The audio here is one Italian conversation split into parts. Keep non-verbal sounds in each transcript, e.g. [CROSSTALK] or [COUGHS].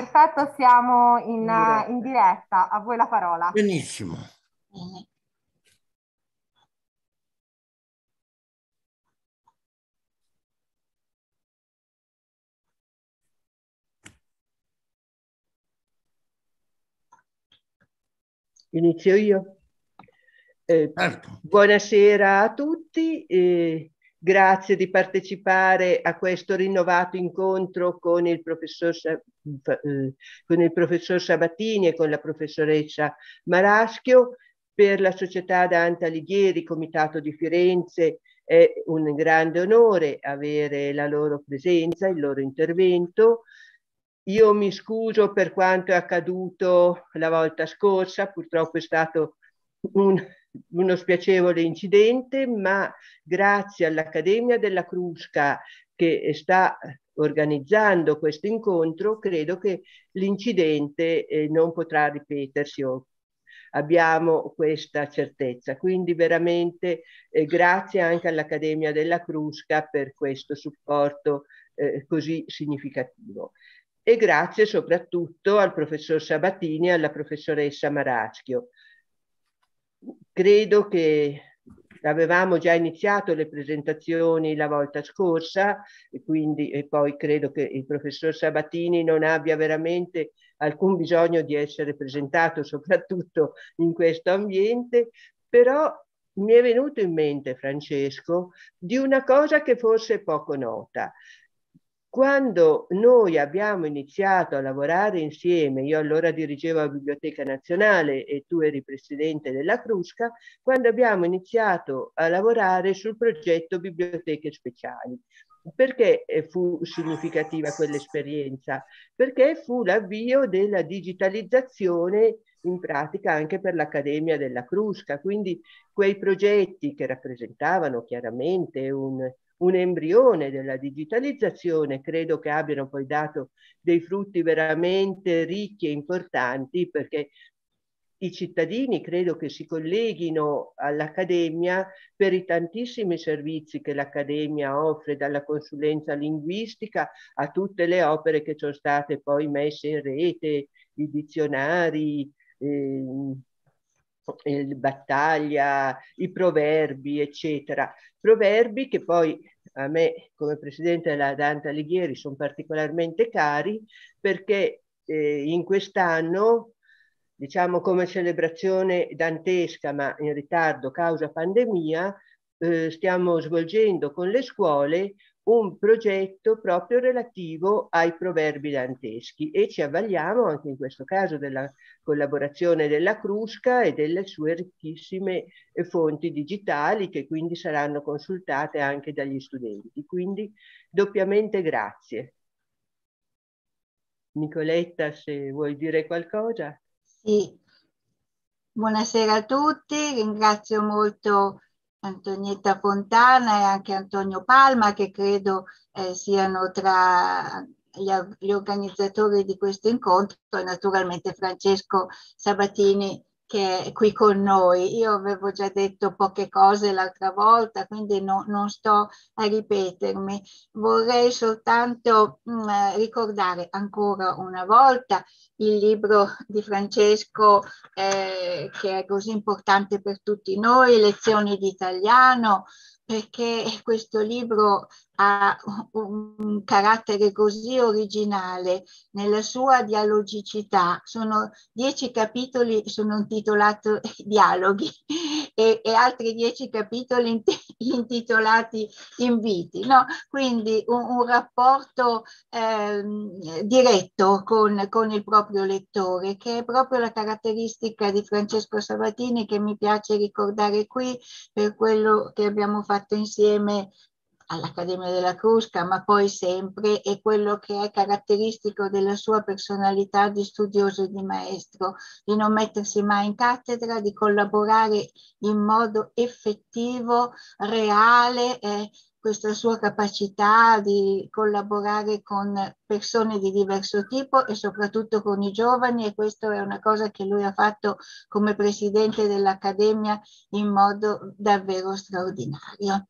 Perfetto, siamo in, in, diretta. A voi la parola. Benissimo. Inizio io. Eh, certo. Buonasera a tutti. Eh, Grazie di partecipare a questo rinnovato incontro con il, professor, eh, con il professor Sabatini e con la professoressa Maraschio. Per la società Dante Alighieri, Comitato di Firenze, è un grande onore avere la loro presenza, il loro intervento. Io mi scuso per quanto è accaduto la volta scorsa, purtroppo è stato un uno spiacevole incidente, ma grazie all'Accademia della Crusca che sta organizzando questo incontro, credo che l'incidente eh, non potrà ripetersi. Abbiamo questa certezza. Quindi veramente eh, grazie anche all'Accademia della Crusca per questo supporto eh, così significativo. E grazie soprattutto al professor Sabatini e alla professoressa Maraschio credo che avevamo già iniziato le presentazioni la volta scorsa e quindi e poi credo che il professor Sabatini non abbia veramente alcun bisogno di essere presentato [LAUGHS] soprattutto in questo ambiente, però mi è venuto in mente Francesco di una cosa che forse è poco nota. Quando noi abbiamo iniziato a lavorare insieme, io allora dirigevo la Biblioteca Nazionale e tu eri presidente della Crusca, quando abbiamo iniziato a lavorare sul progetto Biblioteche Speciali. Perché eh, fu significativa quell'esperienza? Perché fu l'avvio della digitalizzazione in pratica anche per l'Accademia della Crusca, quindi quei progetti che rappresentavano chiaramente un, un embrione della digitalizzazione, credo che abbiano poi dato dei frutti veramente ricchi e importanti perché i cittadini credo che si colleghino all'Accademia per i tantissimi servizi che l'Accademia offre, dalla consulenza linguistica a tutte le opere che sono state poi messe in rete, i dizionari, eh, il battaglia, i proverbi, eccetera. Proverbi che poi a me come presidente della Dante Alighieri sono particolarmente cari perché eh, in quest'anno, diciamo come celebrazione dantesca ma in ritardo causa pandemia, eh, stiamo svolgendo con le scuole un progetto proprio relativo ai proverbi danteschi e ci avvaliamo anche in questo caso della collaborazione della Crusca e delle sue ricchissime eh, fonti digitali che quindi saranno consultate anche dagli studenti. Quindi doppiamente grazie. Nicoletta, se vuoi dire qualcosa. Sì, buonasera a tutti, ringrazio molto Antonietta Fontana e anche Antonio Palma, che credo eh, siano tra gli, gli, organizzatori di questo incontro, e naturalmente Francesco Sabatini che è qui con noi. Io avevo già detto poche cose l'altra volta, quindi no, non sto a ripetermi. Vorrei soltanto mh, mm, ricordare ancora una volta il libro di Francesco eh, che è così importante per tutti noi, Lezioni di italiano, perché questo libro ha un carattere così originale nella sua dialogicità. Sono dieci capitoli, sono intitolato [LAUGHS] Dialoghi e, e altri dieci capitoli [LAUGHS] intitolati Inviti. No? Quindi un, un rapporto eh, diretto con, con il proprio lettore, che è proprio la caratteristica di Francesco Sabatini che mi piace ricordare qui per quello che abbiamo fatto insieme all'Accademia della Crusca, ma poi sempre, e quello che è caratteristico della sua personalità di studioso e di maestro, di non mettersi mai in cattedra, di collaborare in modo effettivo, reale. Eh, questa sua capacità di collaborare con persone di diverso tipo e soprattutto con i giovani e questa è una cosa che lui ha fatto come presidente dell'Accademia in modo davvero straordinario.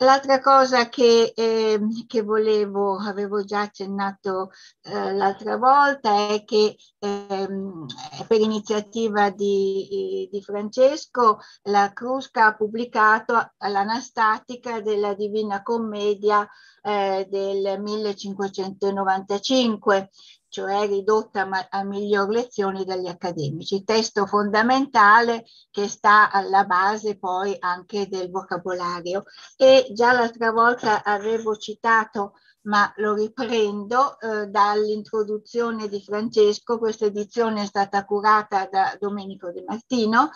L'altra cosa che, eh, che, volevo, avevo già accennato eh, l'altra volta, è che ehm, per iniziativa di, di, Francesco la Crusca ha pubblicato l'anastatica della Divina Commedia eh, del 1595 cioè ridotta a miglior lezioni dagli accademici, testo fondamentale che sta alla base poi anche del vocabolario. E già l'altra volta avevo citato ma lo riprendo eh, dall'introduzione di Francesco, questa edizione è stata curata da Domenico De Martino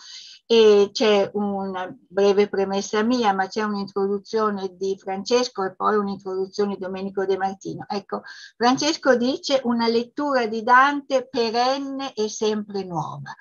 e c'è una breve premessa mia, ma c'è un'introduzione di Francesco e poi un'introduzione di Domenico De Martino. Ecco, Francesco dice una lettura di Dante perenne e sempre nuova.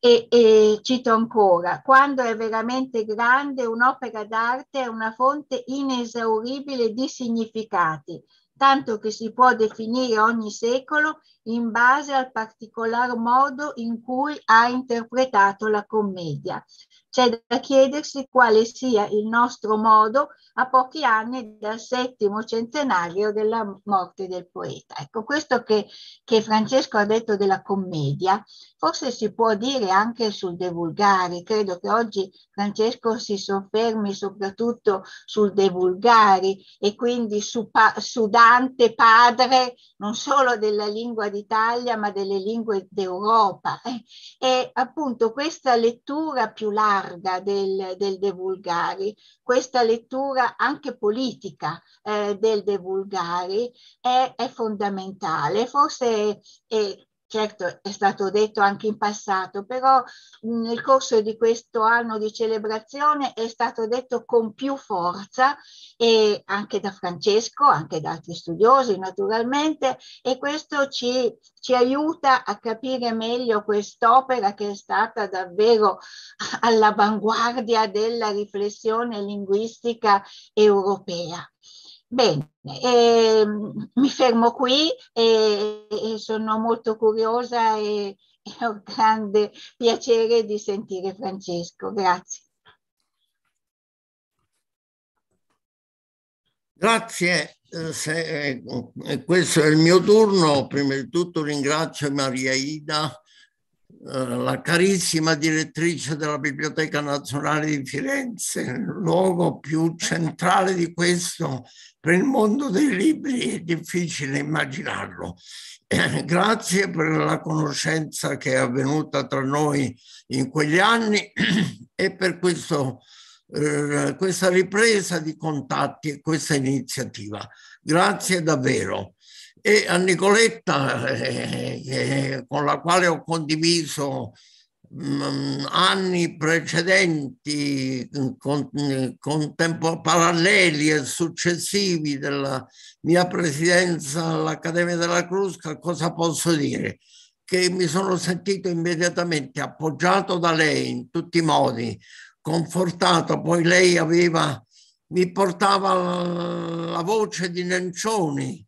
E, e cito ancora, quando è veramente grande un'opera d'arte è una fonte inesauribile di significati, tanto che si può definire ogni secolo in base al particolar modo in cui ha interpretato la commedia. C'è da chiedersi quale sia il nostro modo a pochi anni dal settimo centenario della morte del poeta. Ecco, questo che, che Francesco ha detto della commedia, forse si può dire anche sul De Vulgari. Credo che oggi Francesco si soffermi soprattutto sul De Vulgari e quindi su, su Dante, padre non solo della lingua di d'Italia ma delle lingue d'Europa. E [LAUGHS] appunto questa lettura più larga del, del De Vulgari, questa lettura anche politica eh, del De Vulgari è, è fondamentale. Forse è, certo è stato detto anche in passato, però nel corso di questo anno di celebrazione è stato detto con più forza e anche da Francesco, anche da altri studiosi naturalmente, e questo ci, ci aiuta a capire meglio quest'opera che è stata davvero all'avanguardia della riflessione linguistica europea. Bene, eh, mi fermo qui e, e, sono molto curiosa e, e ho grande piacere di sentire Francesco. Grazie. Grazie, eh, se, eh, questo è il mio turno. Prima di tutto ringrazio Maria Ida eh, la carissima direttrice della Biblioteca Nazionale di Firenze, il luogo più centrale di questo per il mondo dei libri è difficile immaginarlo. Eh, grazie per la conoscenza che è avvenuta tra noi in quegli anni e per questo, eh, questa ripresa di contatti e questa iniziativa. Grazie davvero e a Nicoletta, eh, eh, eh, con la quale ho condiviso mh, mm, anni precedenti, mm, con, mm, con tempo, paralleli e successivi della mia presidenza all'Accademia della Crusca, cosa posso dire? Che mi sono sentito immediatamente appoggiato da lei in tutti i modi, confortato, poi lei aveva, mi portava la voce di Nencioni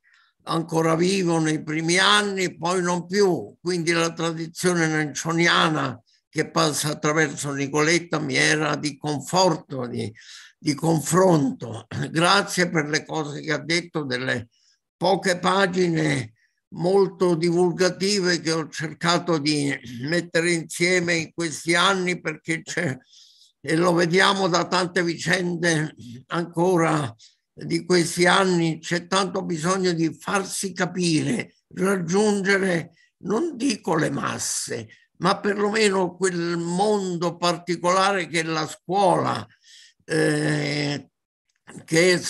ancora vivo nei primi anni, poi non più. Quindi la tradizione nancioniana che passa attraverso Nicoletta mi era di conforto, di, di confronto. [CLEARS THROAT] Grazie per le cose che ha detto, delle poche pagine molto divulgative che ho cercato di mettere insieme in questi anni perché c'è, e lo vediamo da tante vicende ancora di questi anni c'è tanto bisogno di farsi capire, raggiungere, non dico le masse, ma perlomeno quel mondo particolare che è la scuola, eh, che è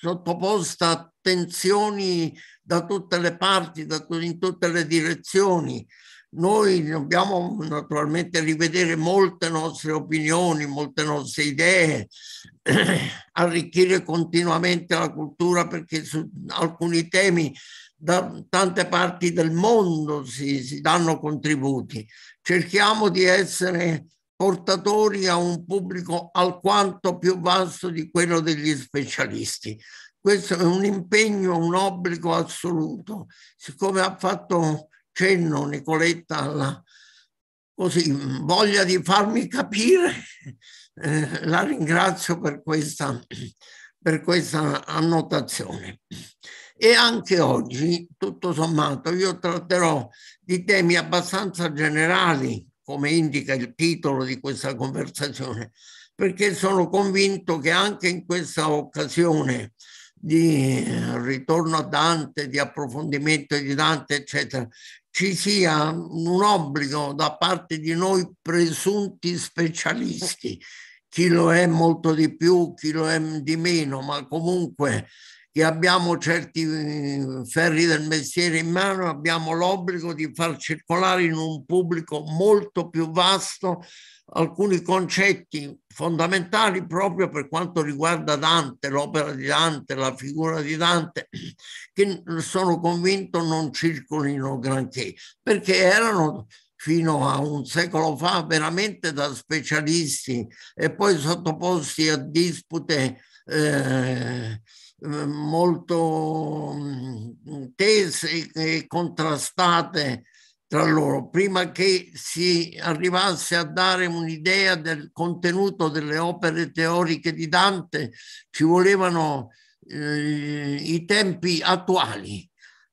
sottoposta a tensioni da tutte le parti, da in tutte le direzioni. Noi dobbiamo naturalmente rivedere molte nostre opinioni, molte nostre idee, [CLEARS THROAT] arricchire continuamente la cultura perché su alcuni temi da tante parti del mondo si, si danno contributi. Cerchiamo di essere portatori a un pubblico alquanto più vasto di quello degli specialisti. Questo è un impegno, un obbligo assoluto. Siccome ha fatto cenno Nicoletta alla così, voglia di farmi capire, eh, la ringrazio per questa, per questa annotazione. E anche oggi, tutto sommato, io tratterò di temi abbastanza generali, come indica il titolo di questa conversazione, perché sono convinto che anche in questa occasione di ritorno a Dante, di approfondimento di Dante, eccetera, ci sia un obbligo da parte di noi presunti specialisti, chi lo è molto di più, chi lo è di meno, ma comunque che abbiamo certi eh, ferri del mestiere in mano, abbiamo l'obbligo di far circolare in un pubblico molto più vasto alcuni concetti fondamentali proprio per quanto riguarda Dante, l'opera di Dante, la figura di Dante, che sono convinto non circolino granché, perché erano fino a un secolo fa veramente da specialisti e poi sottoposti a dispute eh, molto mm, tese e contrastate tra loro prima che si arrivasse a dare un'idea del contenuto delle opere teoriche di Dante ci volevano eh, i tempi attuali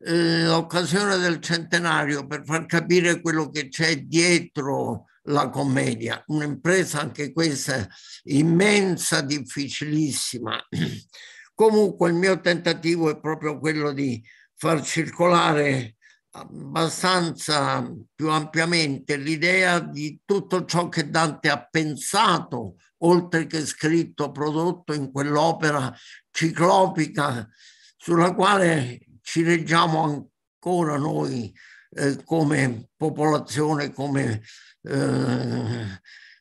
eh, l'occasione del centenario per far capire quello che c'è dietro la commedia, un'impresa anche questa immensa, difficilissima. [CLEARS THROAT] Comunque il mio tentativo è proprio quello di far circolare abbastanza più ampiamente l'idea di tutto ciò che Dante ha pensato, oltre che scritto, prodotto in quell'opera ciclopica sulla quale ci reggiamo ancora noi eh, come popolazione, come eh,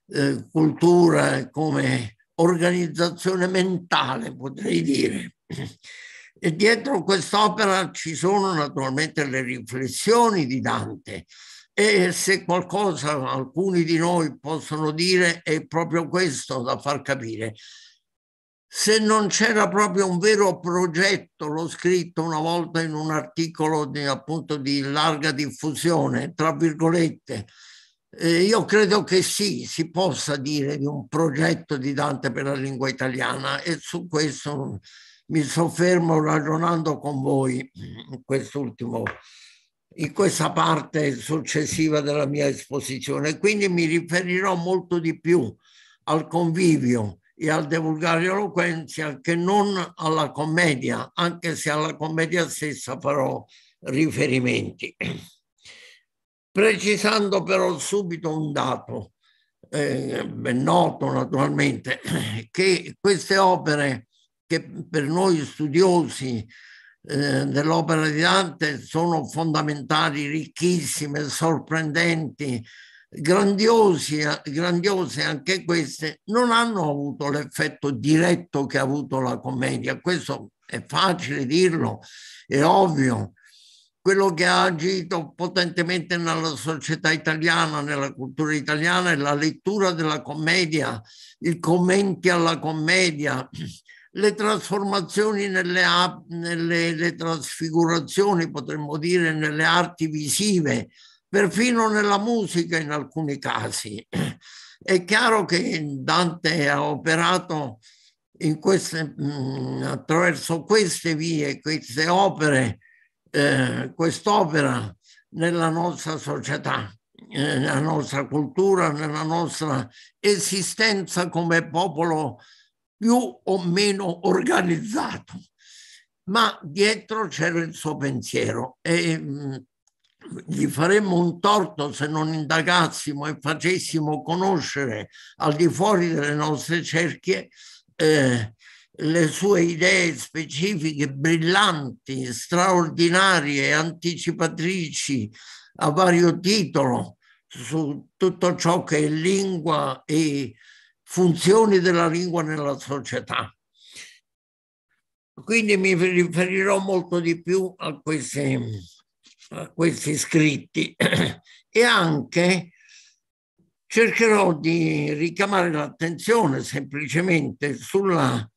eh, cultura, come organizzazione mentale, potrei dire. E dietro quest'opera ci sono naturalmente le riflessioni di Dante. E se qualcosa alcuni di noi possono dire è proprio questo da far capire. Se non c'era proprio un vero progetto, l'ho scritto una volta in un articolo di, appunto di larga diffusione, tra virgolette, eh, io credo che sì, si possa dire di un progetto di Dante per la lingua italiana e su questo mi soffermo ragionando con voi in, in questa parte successiva della mia esposizione. Quindi mi riferirò molto di più al convivio e al De Vulgare Eloquenzia che non alla commedia, anche se alla commedia stessa farò riferimenti. Precisando però subito un dato, eh, ben noto naturalmente, che queste opere che per noi studiosi eh, dell'opera di Dante sono fondamentali, ricchissime, sorprendenti, grandiosi, grandiose anche queste, non hanno avuto l'effetto diretto che ha avuto la commedia. Questo è facile dirlo, è ovvio. Quello che ha agito potentemente nella società italiana, nella cultura italiana, è la lettura della commedia, i commenti alla commedia, le trasformazioni nelle, nelle le trasfigurazioni, potremmo dire, nelle arti visive, perfino nella musica in alcuni casi. È chiaro che Dante ha operato queste, mm, attraverso queste vie, queste opere, eh, quest'opera nella nostra società, eh, nella nostra cultura, nella nostra esistenza come popolo più o meno organizzato, ma dietro c'era il suo pensiero e mm, gli faremmo un torto se non indagassimo e facessimo conoscere al di fuori delle nostre cerchie eh, le sue idee specifiche, brillanti, straordinarie, anticipatrici a vario titolo su tutto ciò che è lingua e funzioni della lingua nella società. Quindi mi riferirò molto di più a questi, a questi scritti e anche cercherò di richiamare l'attenzione semplicemente sulla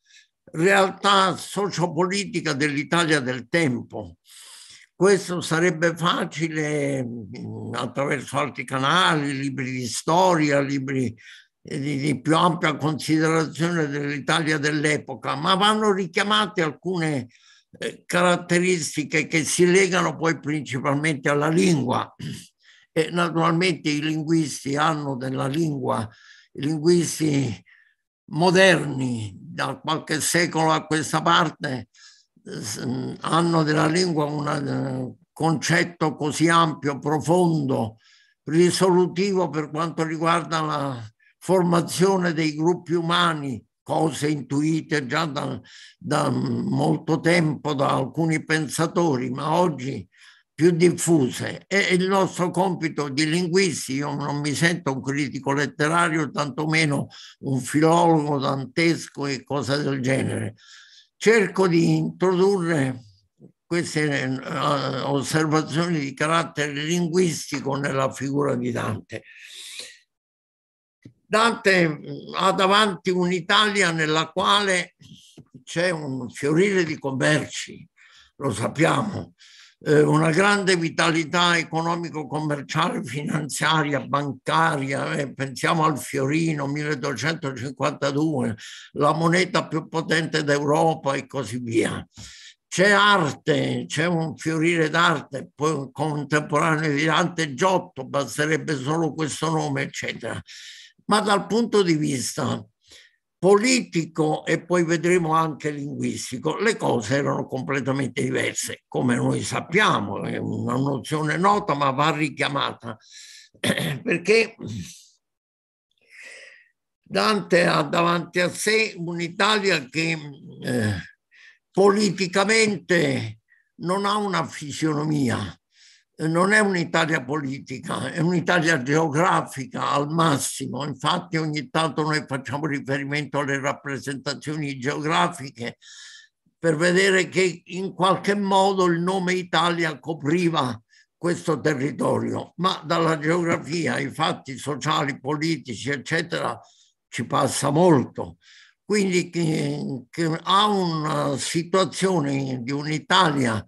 realtà sociopolitica dell'Italia del tempo. Questo sarebbe facile mm, attraverso altri canali, libri di storia, libri di, di più ampia considerazione dell'Italia dell'epoca, ma vanno richiamate alcune eh, caratteristiche che si legano poi principalmente alla lingua. E naturalmente i linguisti hanno della lingua, i linguisti moderni da qualche secolo a questa parte hanno della lingua un eh, concetto così ampio, profondo, risolutivo per quanto riguarda la, formazione dei gruppi umani, cose intuite già da, da molto tempo da alcuni pensatori, ma oggi più diffuse. È il nostro compito di linguisti, io non mi sento un critico letterario, tantomeno un filologo dantesco e cose del genere. Cerco di introdurre queste eh, osservazioni di carattere linguistico nella figura di Dante. Dante ha davanti un'Italia nella quale c'è un fiorire di commerci, lo sappiamo, eh, una grande vitalità economico-commerciale, finanziaria, bancaria, eh, pensiamo al fiorino 1252, la moneta più potente d'Europa e così via. C'è arte, c'è un fiorire d'arte, poi contemporaneo di Dante Giotto, basterebbe solo questo nome, eccetera ma dal punto di vista politico e poi vedremo anche linguistico, le cose erano completamente diverse, come noi sappiamo, è una nozione nota ma va richiamata, [CLEARS THROAT] perché Dante ha davanti a sé un'Italia che eh, politicamente non ha una fisionomia, non è un'Italia politica, è un'Italia geografica al massimo. Infatti ogni tanto noi facciamo riferimento alle rappresentazioni geografiche per vedere che in qualche modo il nome Italia copriva questo territorio, ma dalla geografia, i fatti sociali, politici, eccetera, ci passa molto. Quindi che, che ha una situazione di un'Italia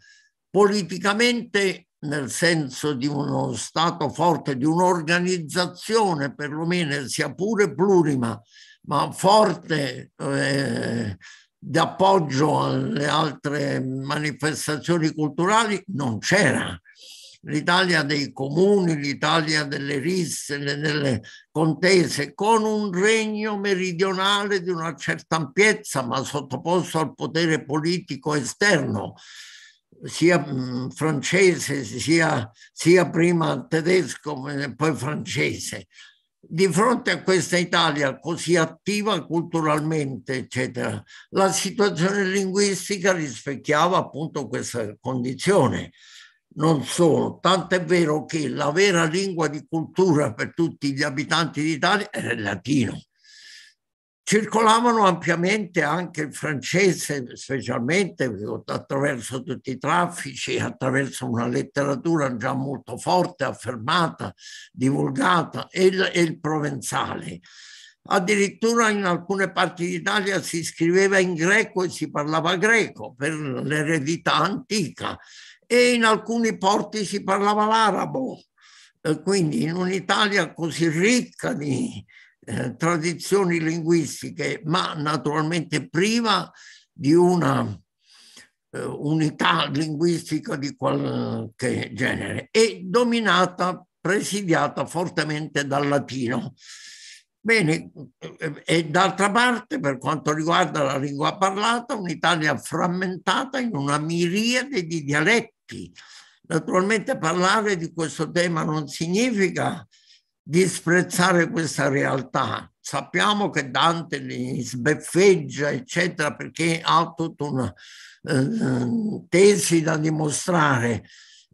politicamente nel senso di uno Stato forte, di un'organizzazione perlomeno, sia pure plurima, ma forte eh, di appoggio alle altre manifestazioni culturali, non c'era. L'Italia dei comuni, l'Italia delle risse, delle contese, con un regno meridionale di una certa ampiezza, ma sottoposto al potere politico esterno sia mm, francese, sia, sia prima tedesco e poi francese. Di fronte a questa Italia così attiva culturalmente, eccetera, la situazione linguistica rispecchiava appunto questa condizione. Non solo, tanto è vero che la vera lingua di cultura per tutti gli abitanti d'Italia era il latino Circolavano ampiamente anche il francese, specialmente attraverso tutti i traffici, attraverso una letteratura già molto forte, affermata, divulgata, e il, e il provenzale. Addirittura in alcune parti d'Italia si scriveva in greco e si parlava greco per l'eredità antica e in alcuni porti si parlava l'arabo. Quindi in un'Italia così ricca di, [CLEARS THROAT] tradizioni linguistiche, ma naturalmente priva di una eh, unità linguistica di qualche genere e dominata, presidiata fortemente dal latino. Bene, eh, e d'altra parte, per quanto riguarda la lingua parlata, un'Italia frammentata in una miriade di dialetti. Naturalmente parlare di questo tema non significa disprezzare questa realtà. Sappiamo che Dante li sbeffeggia, eccetera, perché ha tutta una eh, tesi da dimostrare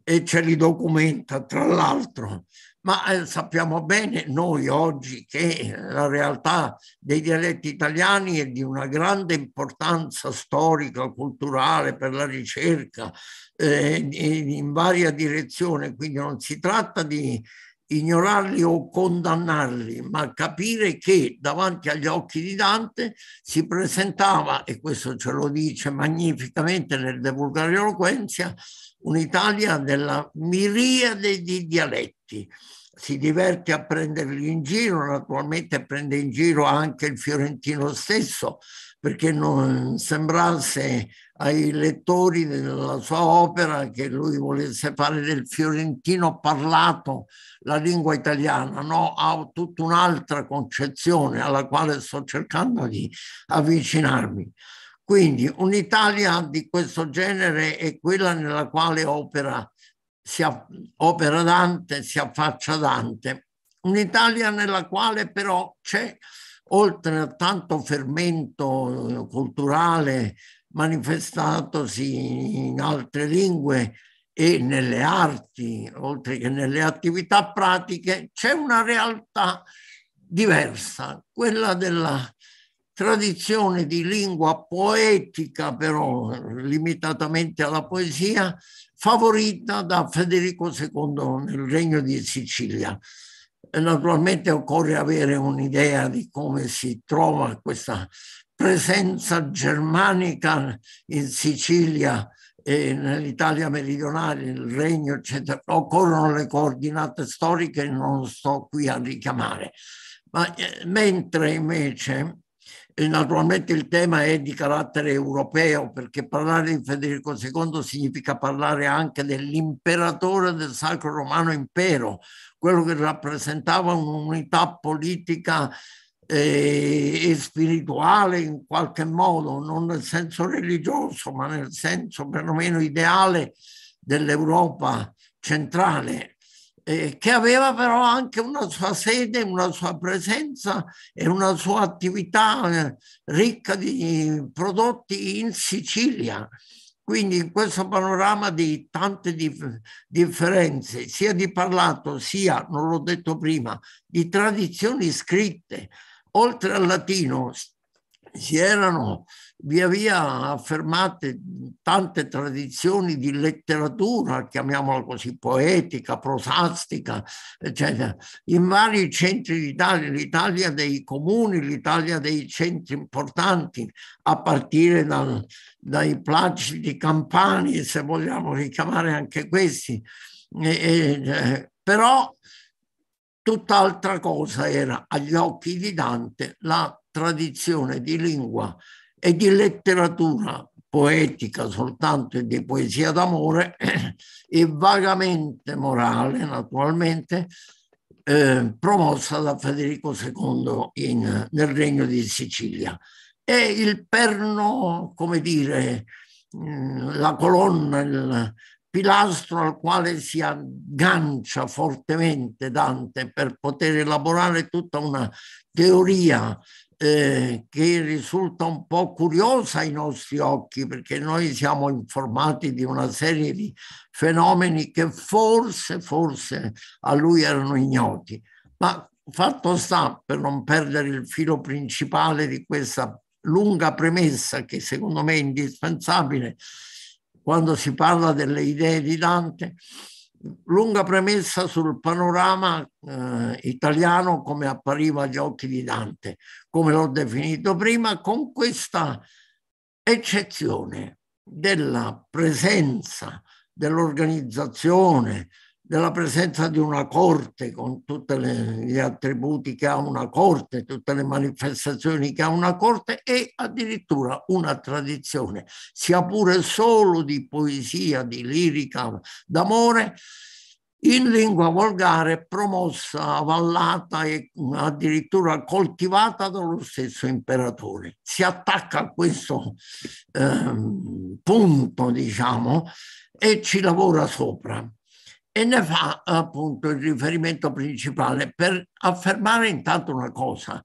e ce li documenta, tra l'altro. Ma eh, sappiamo bene noi oggi che la realtà dei dialetti italiani è di una grande importanza storica, culturale, per la ricerca eh, in varia direzione, quindi non si tratta di ignorarli o condannarli, ma capire che davanti agli occhi di Dante si presentava, e questo ce lo dice magnificamente nel De Vulgari Eloquenzia, un'Italia della miriade di dialetti. Si diverte a prenderli in giro, naturalmente prende in giro anche il fiorentino stesso, perché non sembrasse ai lettori della sua opera che lui volesse fare del fiorentino parlato la lingua italiana, no? ha tutta un'altra concezione alla quale sto cercando di avvicinarmi. Quindi un'Italia di questo genere è quella nella quale opera, si opera Dante, si affaccia Dante. Un'Italia nella quale però c'è, oltre a tanto fermento culturale manifestatosi in altre lingue e nelle arti, oltre che nelle attività pratiche, c'è una realtà diversa, quella della tradizione di lingua poetica, però limitatamente alla poesia, favorita da Federico II nel Regno di Sicilia. Naturalmente occorre avere un'idea di come si trova questa presenza germanica in Sicilia e nell'Italia meridionale, nel Regno, eccetera, occorrono le coordinate storiche, non sto qui a richiamare. Ma, eh, mentre invece eh, Naturalmente il tema è di carattere europeo perché parlare di Federico II significa parlare anche dell'imperatore del Sacro Romano Impero, quello che rappresentava un'unità politica e, spirituale in qualche modo, non nel senso religioso, ma nel senso perlomeno ideale dell'Europa centrale, eh, che aveva però anche una sua sede, una sua presenza e una sua attività eh, ricca di prodotti in Sicilia. Quindi in questo panorama di tante dif- differenze, sia di parlato, sia, non l'ho detto prima, di tradizioni scritte, oltre al latino si erano via via affermate tante tradizioni di letteratura, chiamiamola così, poetica, prosastica, eccetera, in vari centri d'Italia, l'Italia dei comuni, l'Italia dei centri importanti, a partire dal, dai placidi campani, se vogliamo richiamare anche questi. E, e, eh, però Tutt'altra cosa era agli occhi di Dante la tradizione di lingua e di letteratura poetica soltanto e di poesia d'amore [CLEARS THROAT] e vagamente morale naturalmente eh, promossa da Federico II in, nel Regno di Sicilia. E il perno, come dire, mm, la colonna, il, pilastro al quale si aggancia fortemente Dante per poter elaborare tutta una teoria eh, che risulta un po' curiosa ai nostri occhi perché noi siamo informati di una serie di fenomeni che forse, forse a lui erano ignoti. Ma fatto sta, per non perdere il filo principale di questa lunga premessa che secondo me è indispensabile, quando si parla delle idee di Dante, lunga premessa sul panorama eh, italiano come appariva agli occhi di Dante, come l'ho definito prima, con questa eccezione della presenza, dell'organizzazione, della presenza di una corte con tutti gli attributi che ha una corte, tutte le manifestazioni che ha una corte e addirittura una tradizione, sia pure solo di poesia, di lirica, d'amore, in lingua volgare promossa, avallata e addirittura coltivata dallo stesso imperatore. Si attacca a questo eh, punto, diciamo, e ci lavora sopra e ne fa appunto il riferimento principale per affermare intanto una cosa.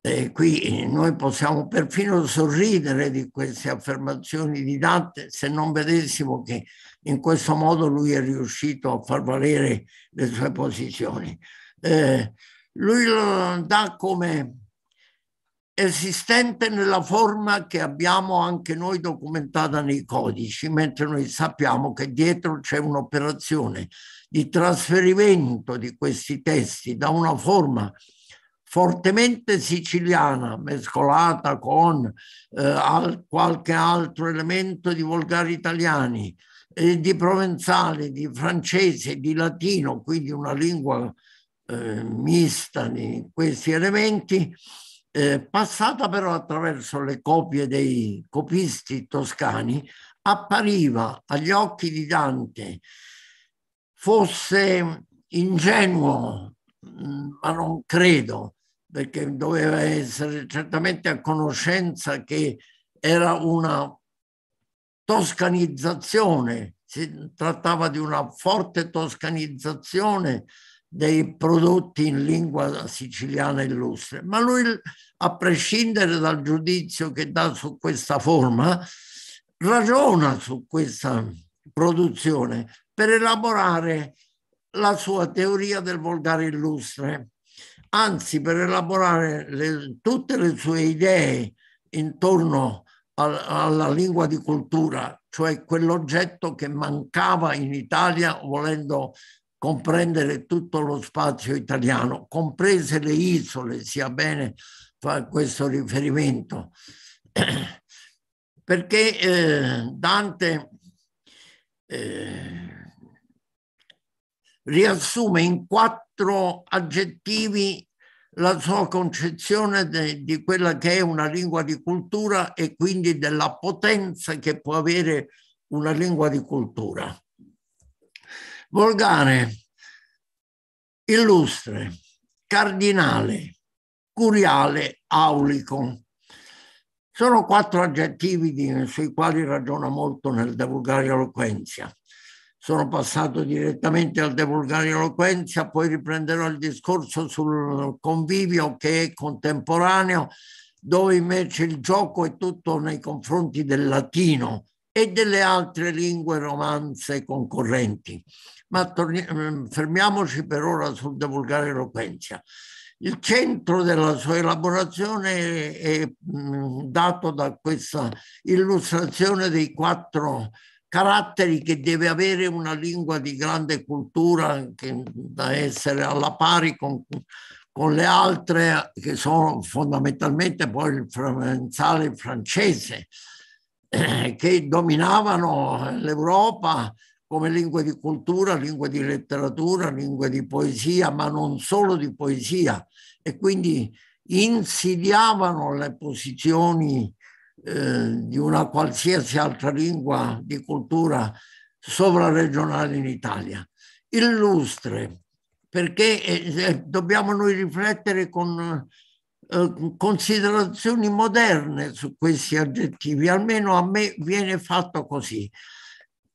E qui eh, noi possiamo perfino sorridere di queste affermazioni di Dante se non vedessimo che in questo modo lui è riuscito a far valere le sue posizioni. Eh, lui lo dà come esistente nella forma che abbiamo anche noi documentata nei codici, mentre noi sappiamo che dietro c'è un'operazione di trasferimento di questi testi da una forma fortemente siciliana, mescolata con eh, qualche altro elemento di volgari italiani, eh, di provenzale, di francese, di latino, quindi una lingua eh, mista di questi elementi, eh, passata però attraverso le copie dei copisti toscani, appariva agli occhi di Dante, fosse ingenuo, mm, ma non credo, perché doveva essere certamente a conoscenza che era una toscanizzazione, si trattava di una forte toscanizzazione dei prodotti in lingua siciliana illustre, ma lui, a prescindere dal giudizio che dà su questa forma, ragiona su questa produzione per elaborare la sua teoria del volgare illustre, anzi per elaborare le, tutte le sue idee intorno al, alla lingua di cultura, cioè quell'oggetto che mancava in Italia volendo comprendere tutto lo spazio italiano, comprese le isole, sia bene fare questo riferimento, [CLEARS THROAT] perché eh, Dante eh, riassume in quattro aggettivi la sua concezione de, di quella che è una lingua di cultura e quindi della potenza che può avere una lingua di cultura volgare, illustre, cardinale, curiale, aulico. Sono quattro aggettivi sui quali ragiona molto nel De Vulgari Eloquenzia. Sono passato direttamente al De Vulgari Eloquenzia, poi riprenderò il discorso sul convivio che è contemporaneo, dove invece il gioco è tutto nei confronti del latino, e delle altre lingue romanze concorrenti. Ma mm, fermiamoci per ora sul De Vulgare Eloquenzia. Il centro della sua elaborazione è mm, dato da questa illustrazione dei quattro caratteri che deve avere una lingua di grande cultura, che da essere alla pari con, con le altre, che sono fondamentalmente poi il provenzale e il francese [CLEARS THROAT] che dominavano l'Europa come lingue di cultura, lingue di letteratura, lingue di poesia, ma non solo di poesia, e quindi insidiavano le posizioni eh, di una qualsiasi altra lingua di cultura sovraregionale in Italia. Illustre, perché eh, eh dobbiamo noi riflettere con eh, considerazioni moderne su questi aggettivi, almeno a me viene fatto così.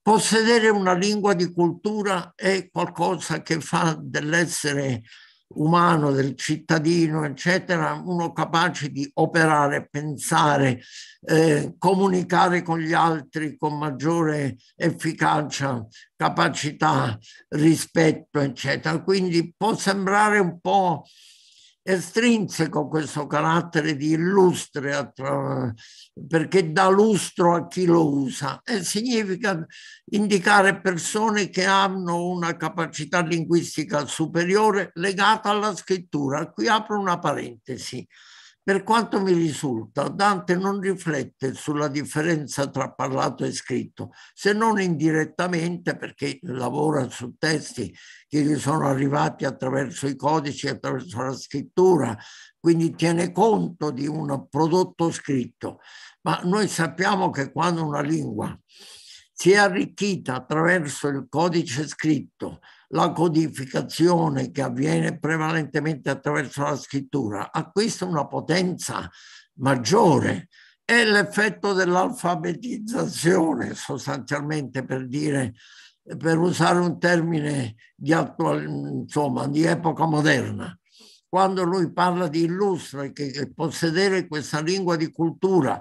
Possedere una lingua di cultura è qualcosa che fa dell'essere umano, del cittadino, eccetera, uno capace di operare, pensare, eh, comunicare con gli altri con maggiore efficacia, capacità, rispetto, eccetera. Quindi può sembrare un po' estrinseco questo carattere di illustre perché dà lustro a chi lo usa e significa indicare persone che hanno una capacità linguistica superiore legata alla scrittura. Qui apro una parentesi. Per quanto mi risulta, Dante non riflette sulla differenza tra parlato e scritto, se non indirettamente perché lavora su testi che gli sono arrivati attraverso i codici, attraverso la scrittura, quindi tiene conto di un prodotto scritto. Ma noi sappiamo che quando una lingua si è arricchita attraverso il codice scritto, la codificazione che avviene prevalentemente attraverso la scrittura acquista una potenza maggiore. È l'effetto dell'alfabetizzazione, sostanzialmente per dire, per usare un termine di, attual, insomma, di epoca moderna quando lui parla di illustre, che possedere questa lingua di cultura,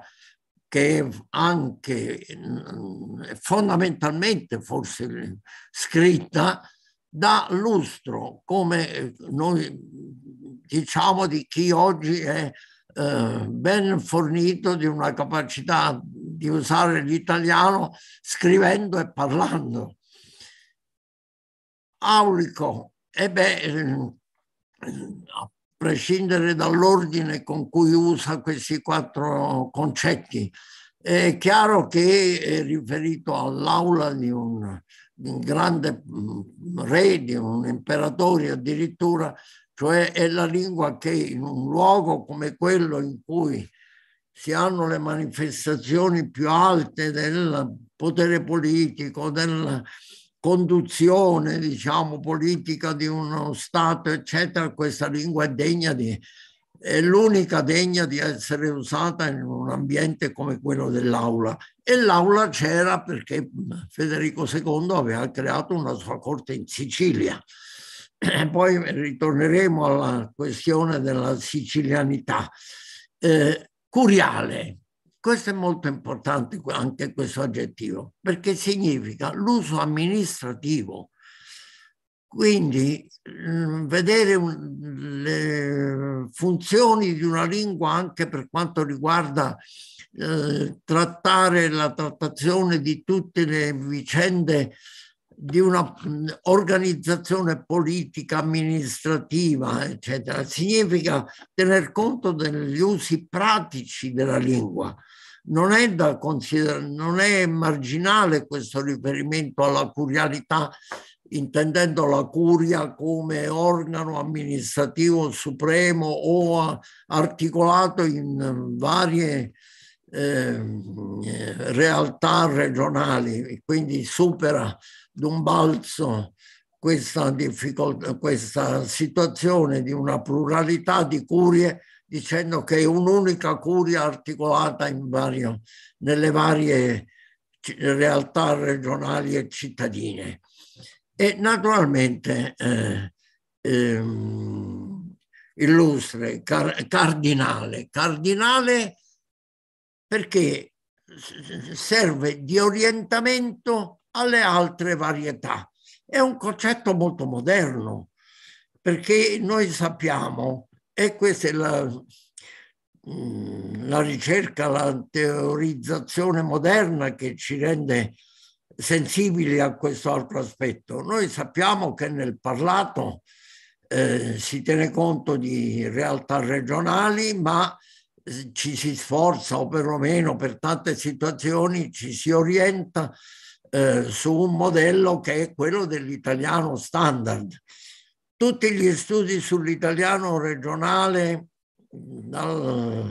che anche mm, fondamentalmente forse eh, scritta, da lustro, come eh, noi diciamo di chi oggi è eh, ben fornito di una capacità di usare l'italiano scrivendo e parlando. Aulico, e beh, eh, a prescindere dall'ordine con cui usa questi quattro concetti, è chiaro che è riferito all'aula di un grande mm, re, di un imperatore addirittura, cioè è la lingua che in un luogo come quello in cui si hanno le manifestazioni più alte del potere politico, della conduzione, diciamo, politica di uno Stato, eccetera, questa lingua è degna di è l'unica degna di essere usata in un ambiente come quello dell'aula e l'aula c'era perché Federico II aveva creato una sua corte in Sicilia. E [CLEARS THROAT] poi ritorneremo alla questione della sicilianità. Eh, curiale, questo è molto importante anche questo aggettivo, perché significa l'uso amministrativo quindi mm, vedere le funzioni di una lingua anche per quanto riguarda eh, trattare la trattazione di tutte le vicende di un'organizzazione mm, politica, amministrativa, eccetera, significa tener conto degli usi pratici della lingua. Non è, da consider- non è marginale questo riferimento alla curialità intendendo la curia come organo amministrativo supremo o articolato in varie ehm, eh, realtà regionali, quindi supera d'un balzo questa, questa situazione di una pluralità di curie dicendo che è un'unica curia articolata vario, nelle varie realtà regionali e cittadine. E naturalmente eh, ehm, illustre, car cardinale, cardinale perché serve di orientamento alle altre varietà. È un concetto molto moderno, perché noi sappiamo, e questa è la, mm, la ricerca, la teorizzazione moderna che ci rende sensibili a questo altro aspetto. Noi sappiamo che nel parlato eh, si tiene conto di realtà regionali, ma eh, ci si sforza o perlomeno per tante situazioni ci si orienta eh, su un modello che è quello dell'italiano standard. Tutti gli studi sull'italiano regionale mm,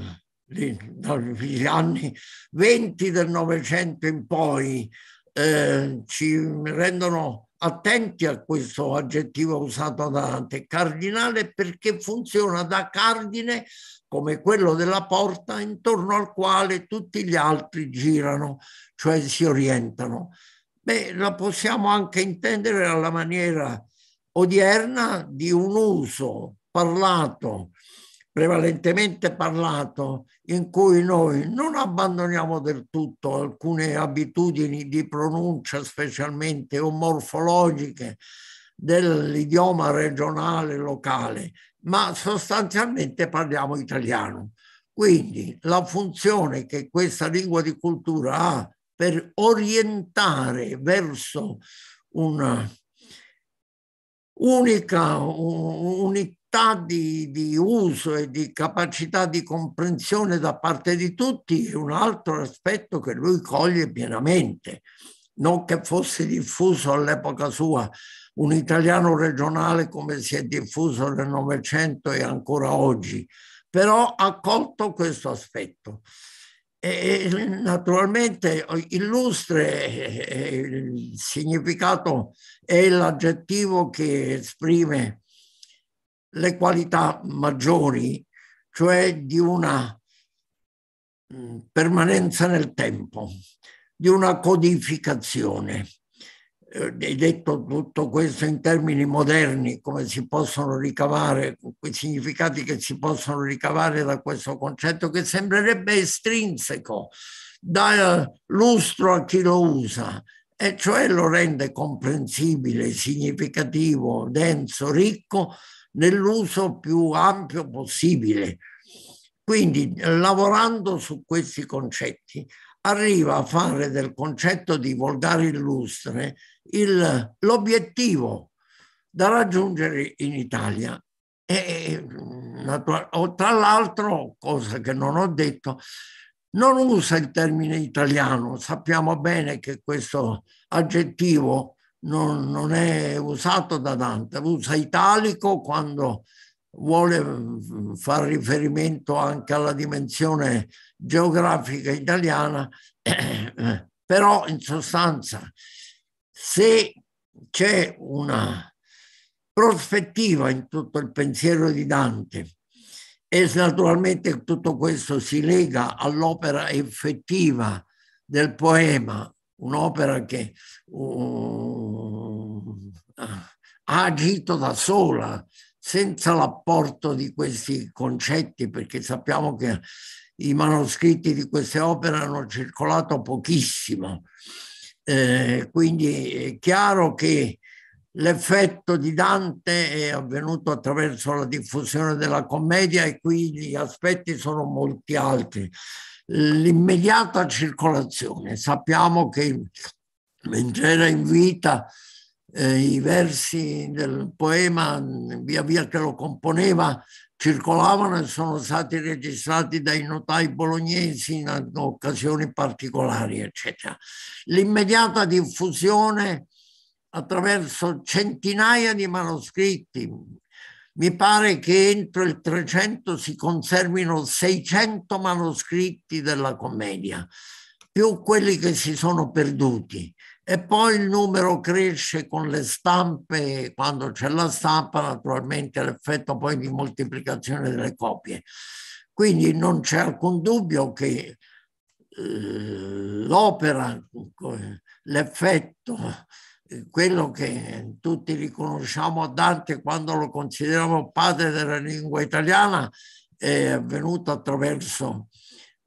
dagli anni 20 del Novecento in poi eh, ci rendono attenti a questo aggettivo usato da Dante, cardinale perché funziona da cardine come quello della porta intorno al quale tutti gli altri girano, cioè si orientano. Beh, la possiamo anche intendere alla maniera odierna di un uso parlato prevalentemente parlato in cui noi non abbandoniamo del tutto alcune abitudini di pronuncia specialmente o morfologiche dell'idioma regionale locale, ma sostanzialmente parliamo italiano. Quindi la funzione che questa lingua di cultura ha per orientare verso una unica, un, volontà di, di, uso e di capacità di comprensione da parte di tutti è un altro aspetto che lui coglie pienamente. Non che fosse diffuso all'epoca sua un italiano regionale come si è diffuso nel Novecento e ancora oggi, però ha colto questo aspetto. E naturalmente illustre eh, eh, il significato è l'aggettivo che esprime le qualità maggiori, cioè di una mm, permanenza nel tempo, di una codificazione. Eh, hai detto tutto questo in termini moderni, come si possono ricavare, quei significati che si possono ricavare da questo concetto che sembrerebbe estrinseco, dà eh, lustro a chi lo usa, e cioè lo rende comprensibile, significativo, denso, ricco, nell'uso più ampio possibile. Quindi lavorando su questi concetti arriva a fare del concetto di volgare illustre il, l'obiettivo da raggiungere in Italia. E, tra l'altro, cosa che non ho detto, non usa il termine italiano, sappiamo bene che questo aggettivo non, non è usato da Dante, usa italico quando vuole far riferimento anche alla dimensione geografica italiana, [CLEARS THROAT] però in sostanza se c'è una prospettiva in tutto il pensiero di Dante e naturalmente tutto questo si lega all'opera effettiva del poema un'opera che uh, ha agito da sola, senza l'apporto di questi concetti, perché sappiamo che i manoscritti di queste opere hanno circolato pochissimo. Eh, quindi è chiaro che l'effetto di Dante è avvenuto attraverso la diffusione della commedia e qui gli aspetti sono molti altri l'immediata circolazione. Sappiamo che mentre era in vita eh, i versi del poema, via via che lo componeva, circolavano e sono stati registrati dai notai bolognesi in occasioni particolari, eccetera. L'immediata diffusione attraverso centinaia di manoscritti, mi pare che entro il 300 si conservino 600 manoscritti della commedia, più quelli che si sono perduti. E poi il numero cresce con le stampe, quando c'è la stampa naturalmente l'effetto poi di moltiplicazione delle copie. Quindi non c'è alcun dubbio che eh, l'opera, l'effetto eh, quello che tutti riconosciamo a Dante quando lo consideriamo padre della lingua italiana è avvenuto attraverso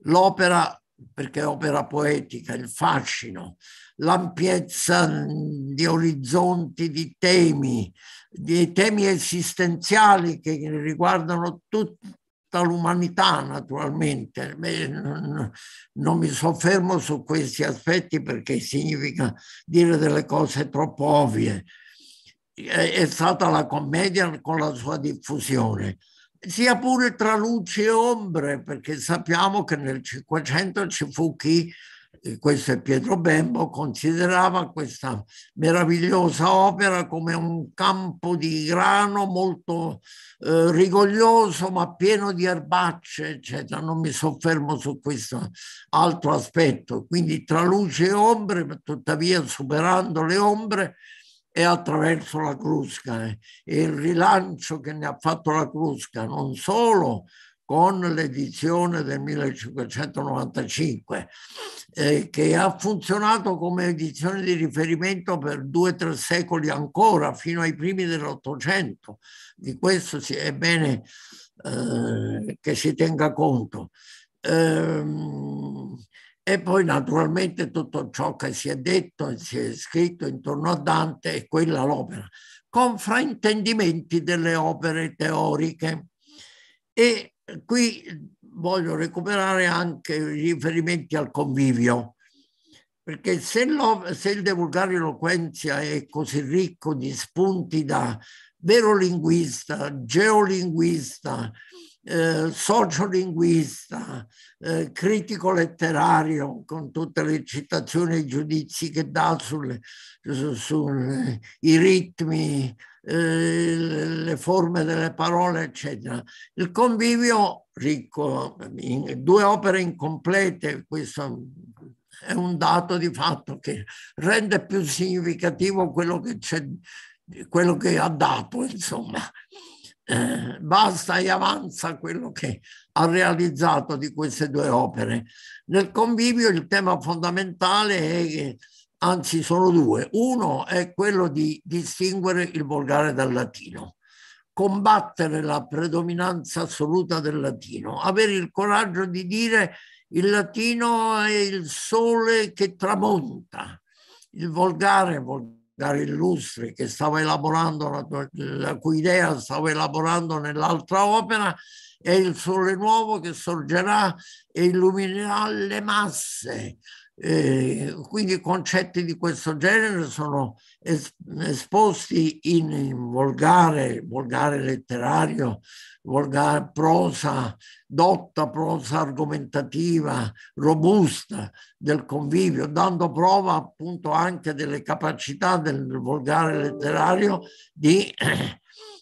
l'opera, perché è opera poetica, il fascino, l'ampiezza di orizzonti, di temi, di temi esistenziali che riguardano tutti l'umanità naturalmente. Beh, non, non mi soffermo su questi aspetti perché significa dire delle cose troppo ovvie. È, è stata la commedia con la sua diffusione, sia pure tra luci e ombre, perché sappiamo che nel Cinquecento ci fu chi questo è Pietro Bembo, considerava questa meravigliosa opera come un campo di grano molto eh, rigoglioso ma pieno di erbacce, eccetera. Non mi soffermo su questo altro aspetto. Quindi tra luce e ombre, tuttavia superando le ombre, e attraverso la Crusca eh, e il rilancio che ne ha fatto la Crusca, non solo con l'edizione del 1595, eh, che ha funzionato come edizione di riferimento per due o tre secoli ancora, fino ai primi dell'Ottocento. Di questo si, è bene eh, che si tenga conto. Ehm, e poi naturalmente tutto ciò che si è detto e si è scritto intorno a Dante è quella l'opera, con fraintendimenti delle opere teoriche. E eh, qui eh, voglio recuperare anche i riferimenti al convivio, perché se, se il De Vulgari Eloquenzia è così ricco di spunti da vero linguista, geolinguista, eh, sociolinguista, eh, critico letterario, con tutte le citazioni e i giudizi che dà sui su, ritmi eh, le forme delle parole, eccetera. Il convivio ricco, in, due opere incomplete, questo è un dato di fatto che rende più significativo quello che, quello che ha dato, insomma. Eh, basta e avanza quello che ha realizzato di queste due opere. Nel convivio il tema fondamentale è Che, anzi sono due. Uno è quello di distinguere il volgare dal latino, combattere la predominanza assoluta del latino, avere il coraggio di dire il latino è il sole che tramonta, il volgare, volgare illustre che stava elaborando, la, cui idea stavo elaborando nell'altra opera, è il sole nuovo che sorgerà e illuminerà le masse eh, quindi concetti di questo genere sono es esposti in, in, volgare, volgare letterario, volgare prosa dotta, prosa argomentativa, robusta del convivio, dando prova appunto anche delle capacità del volgare letterario di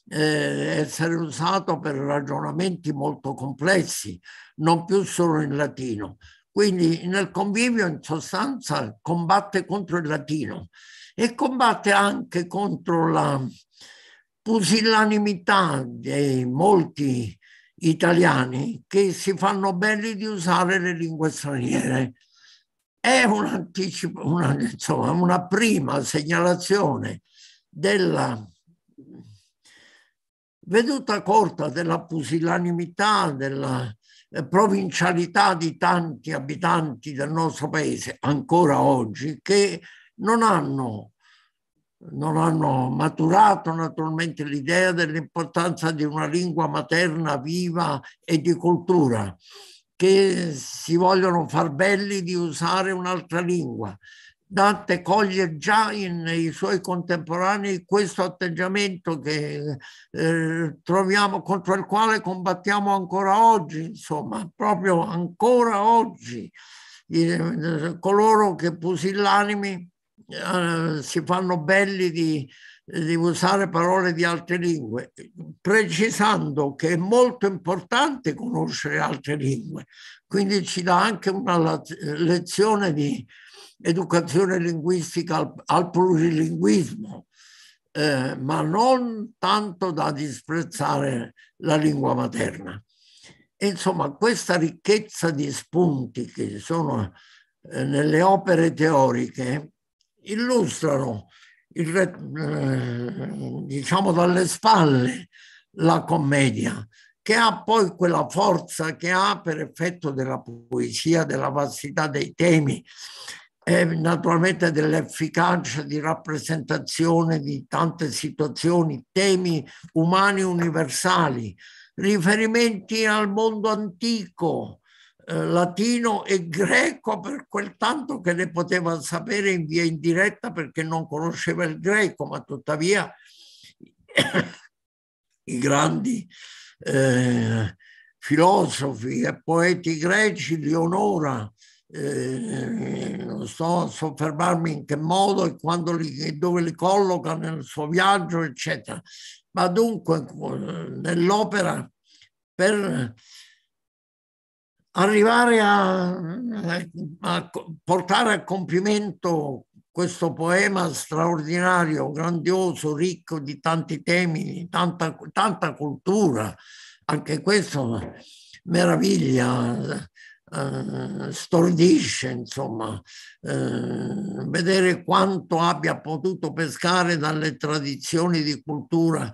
eh, essere usato per ragionamenti molto complessi, non più solo in latino, quindi nel convivio in sostanza combatte contro il latino e combatte anche contro la pusillanimità dei molti italiani che si fanno belli di usare le lingue straniere. È un una, insomma, una prima segnalazione della veduta corta della pusillanimità, della eh, provincialità di tanti abitanti del nostro paese ancora oggi che non hanno, non hanno maturato naturalmente l'idea dell'importanza di una lingua materna viva e di cultura, che si vogliono far belli di usare un'altra lingua, Dante coglie già nei suoi contemporanei questo atteggiamento che eh, troviamo, contro il quale combattiamo ancora oggi, insomma, proprio ancora oggi. Eh, coloro che pusillanimi eh, si fanno belli di, di usare parole di altre lingue, precisando che è molto importante conoscere altre lingue, quindi ci dà anche una lezione di educazione linguistica al, al plurilinguismo, eh, ma non tanto da disprezzare la lingua materna. Insomma, questa ricchezza di spunti che ci sono eh, nelle opere teoriche illustrano, il, eh, diciamo, dalle spalle la commedia, che ha poi quella forza che ha per effetto della poesia, della vastità dei temi e naturalmente dell'efficacia di rappresentazione di tante situazioni, temi umani universali, riferimenti al mondo antico, eh, latino e greco per quel tanto che ne poteva sapere in via indiretta perché non conosceva il greco, ma tuttavia [COUGHS] i grandi eh, filosofi e poeti greci li onora eh, non so soffermarmi in che modo e, quando li, dove li colloca nel suo viaggio, eccetera. Ma dunque eh, nell'opera per arrivare a, a, portare a compimento questo poema straordinario, grandioso, ricco di tanti temi, di tanta, tanta cultura, anche questo meraviglia eh, stordisce, insomma, eh, vedere quanto abbia potuto pescare dalle tradizioni di cultura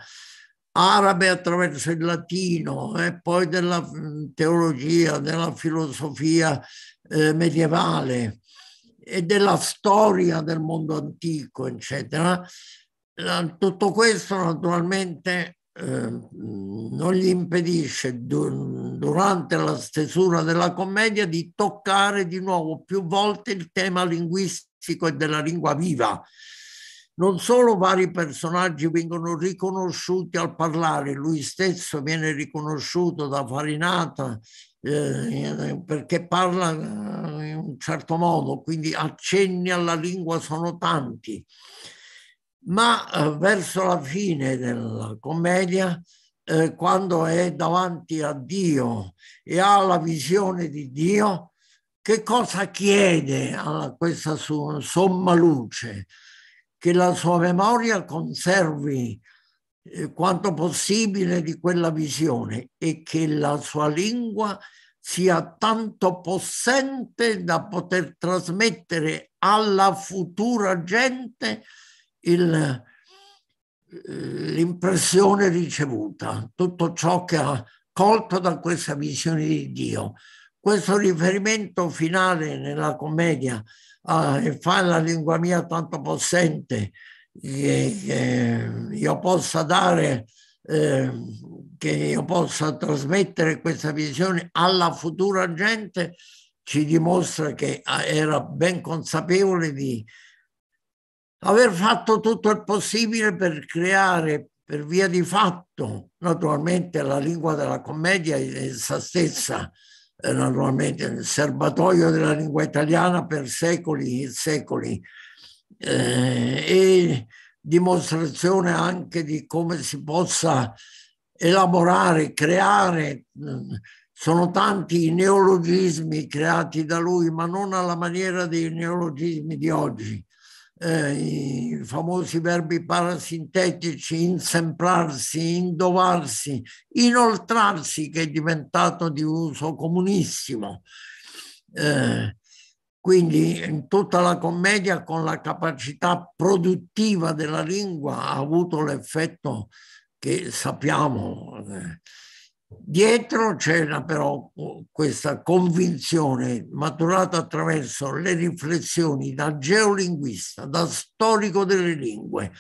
arabe attraverso il latino e eh, poi della mm, teologia, della filosofia eh, medievale e della storia del mondo antico, eccetera. Tutto questo naturalmente eh, mm, non gli impedisce durante la stesura della commedia di toccare di nuovo più volte il tema linguistico e della lingua viva. Non solo vari personaggi vengono riconosciuti al parlare, lui stesso viene riconosciuto da Farinata eh, eh perché parla eh, in un certo modo, quindi accenni alla lingua sono tanti. Ma eh, verso la fine della commedia eh, quando è davanti a Dio e ha la visione di Dio, che cosa chiede a questa sua somma luce? Che la sua memoria conservi eh, quanto possibile di quella visione e che la sua lingua sia tanto possente da poter trasmettere alla futura gente il, l'impressione ricevuta, tutto ciò che ha colto da questa visione di Dio. Questo riferimento finale nella commedia a, e fa la lingua mia tanto possente che, che io possa dare, eh, che io possa trasmettere questa visione alla futura gente, ci dimostra che era ben consapevole di, aver fatto tutto il possibile per creare per via di fatto, naturalmente la lingua della commedia è essa stessa, eh, naturalmente il serbatoio della lingua italiana per secoli e secoli, eh, e dimostrazione anche di come si possa elaborare, creare. Mm, sono tanti i neologismi creati da lui, ma non alla maniera dei neologismi di oggi eh, i famosi verbi parasintetici, insemplarsi, indovarsi, inoltrarsi che è diventato di uso comunissimo. Eh, quindi in tutta la commedia con la capacità produttiva della lingua ha avuto l'effetto che sappiamo. Eh, Dietro c'era però questa convinzione maturata attraverso le riflessioni da geolinguista, da storico delle lingue,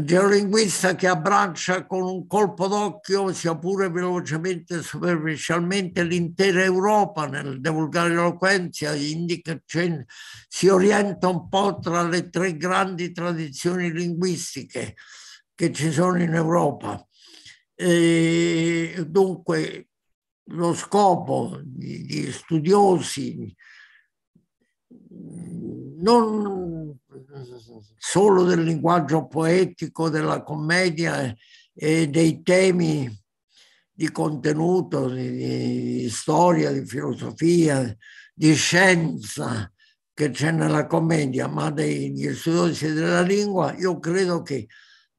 geolinguista che abbraccia con un colpo d'occhio, sia pure velocemente e superficialmente, l'intera Europa nel divulgare l'eloquenza, indica, si orienta un po' tra le tre grandi tradizioni linguistiche che ci sono in Europa e dunque lo scopo di, di studiosi non solo del linguaggio poetico, della commedia e dei temi di contenuto, di, di storia, di filosofia, di scienza che c'è nella commedia, ma degli studiosi della lingua, io credo che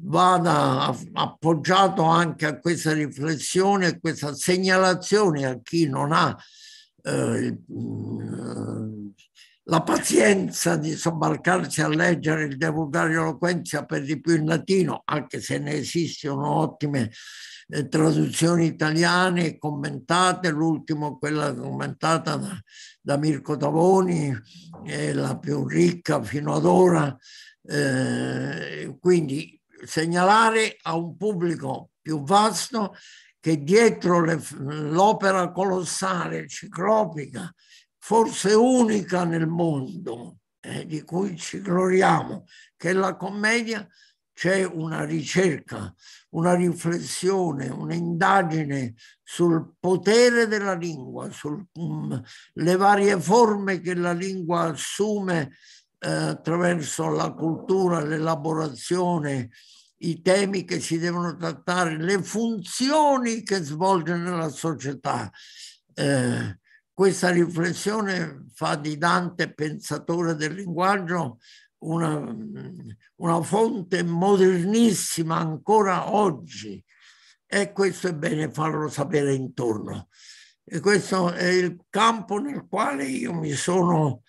vada appoggiato anche a questa riflessione a questa segnalazione a chi non ha eh, eh la pazienza di sobbarcarsi a leggere il Devutario Eloquenzia per di più in latino, anche se ne esistono ottime eh, traduzioni italiane commentate, l'ultimo quella commentata da, da Mirko Tavoni, è la più ricca fino ad ora, eh, quindi segnalare a un pubblico più vasto che dietro l'opera colossale, ciclopica, forse unica nel mondo, eh, di cui ci gloriamo, che è la commedia, c'è una ricerca, una riflessione, un'indagine sul potere della lingua, sulle mm, um, varie forme che la lingua assume eh, attraverso la cultura, l'elaborazione, i temi che si devono trattare, le funzioni che svolge nella società. Eh, questa riflessione fa di Dante, pensatore del linguaggio, una, una, fonte modernissima ancora oggi e questo è bene farlo sapere intorno. E questo è il campo nel quale io mi sono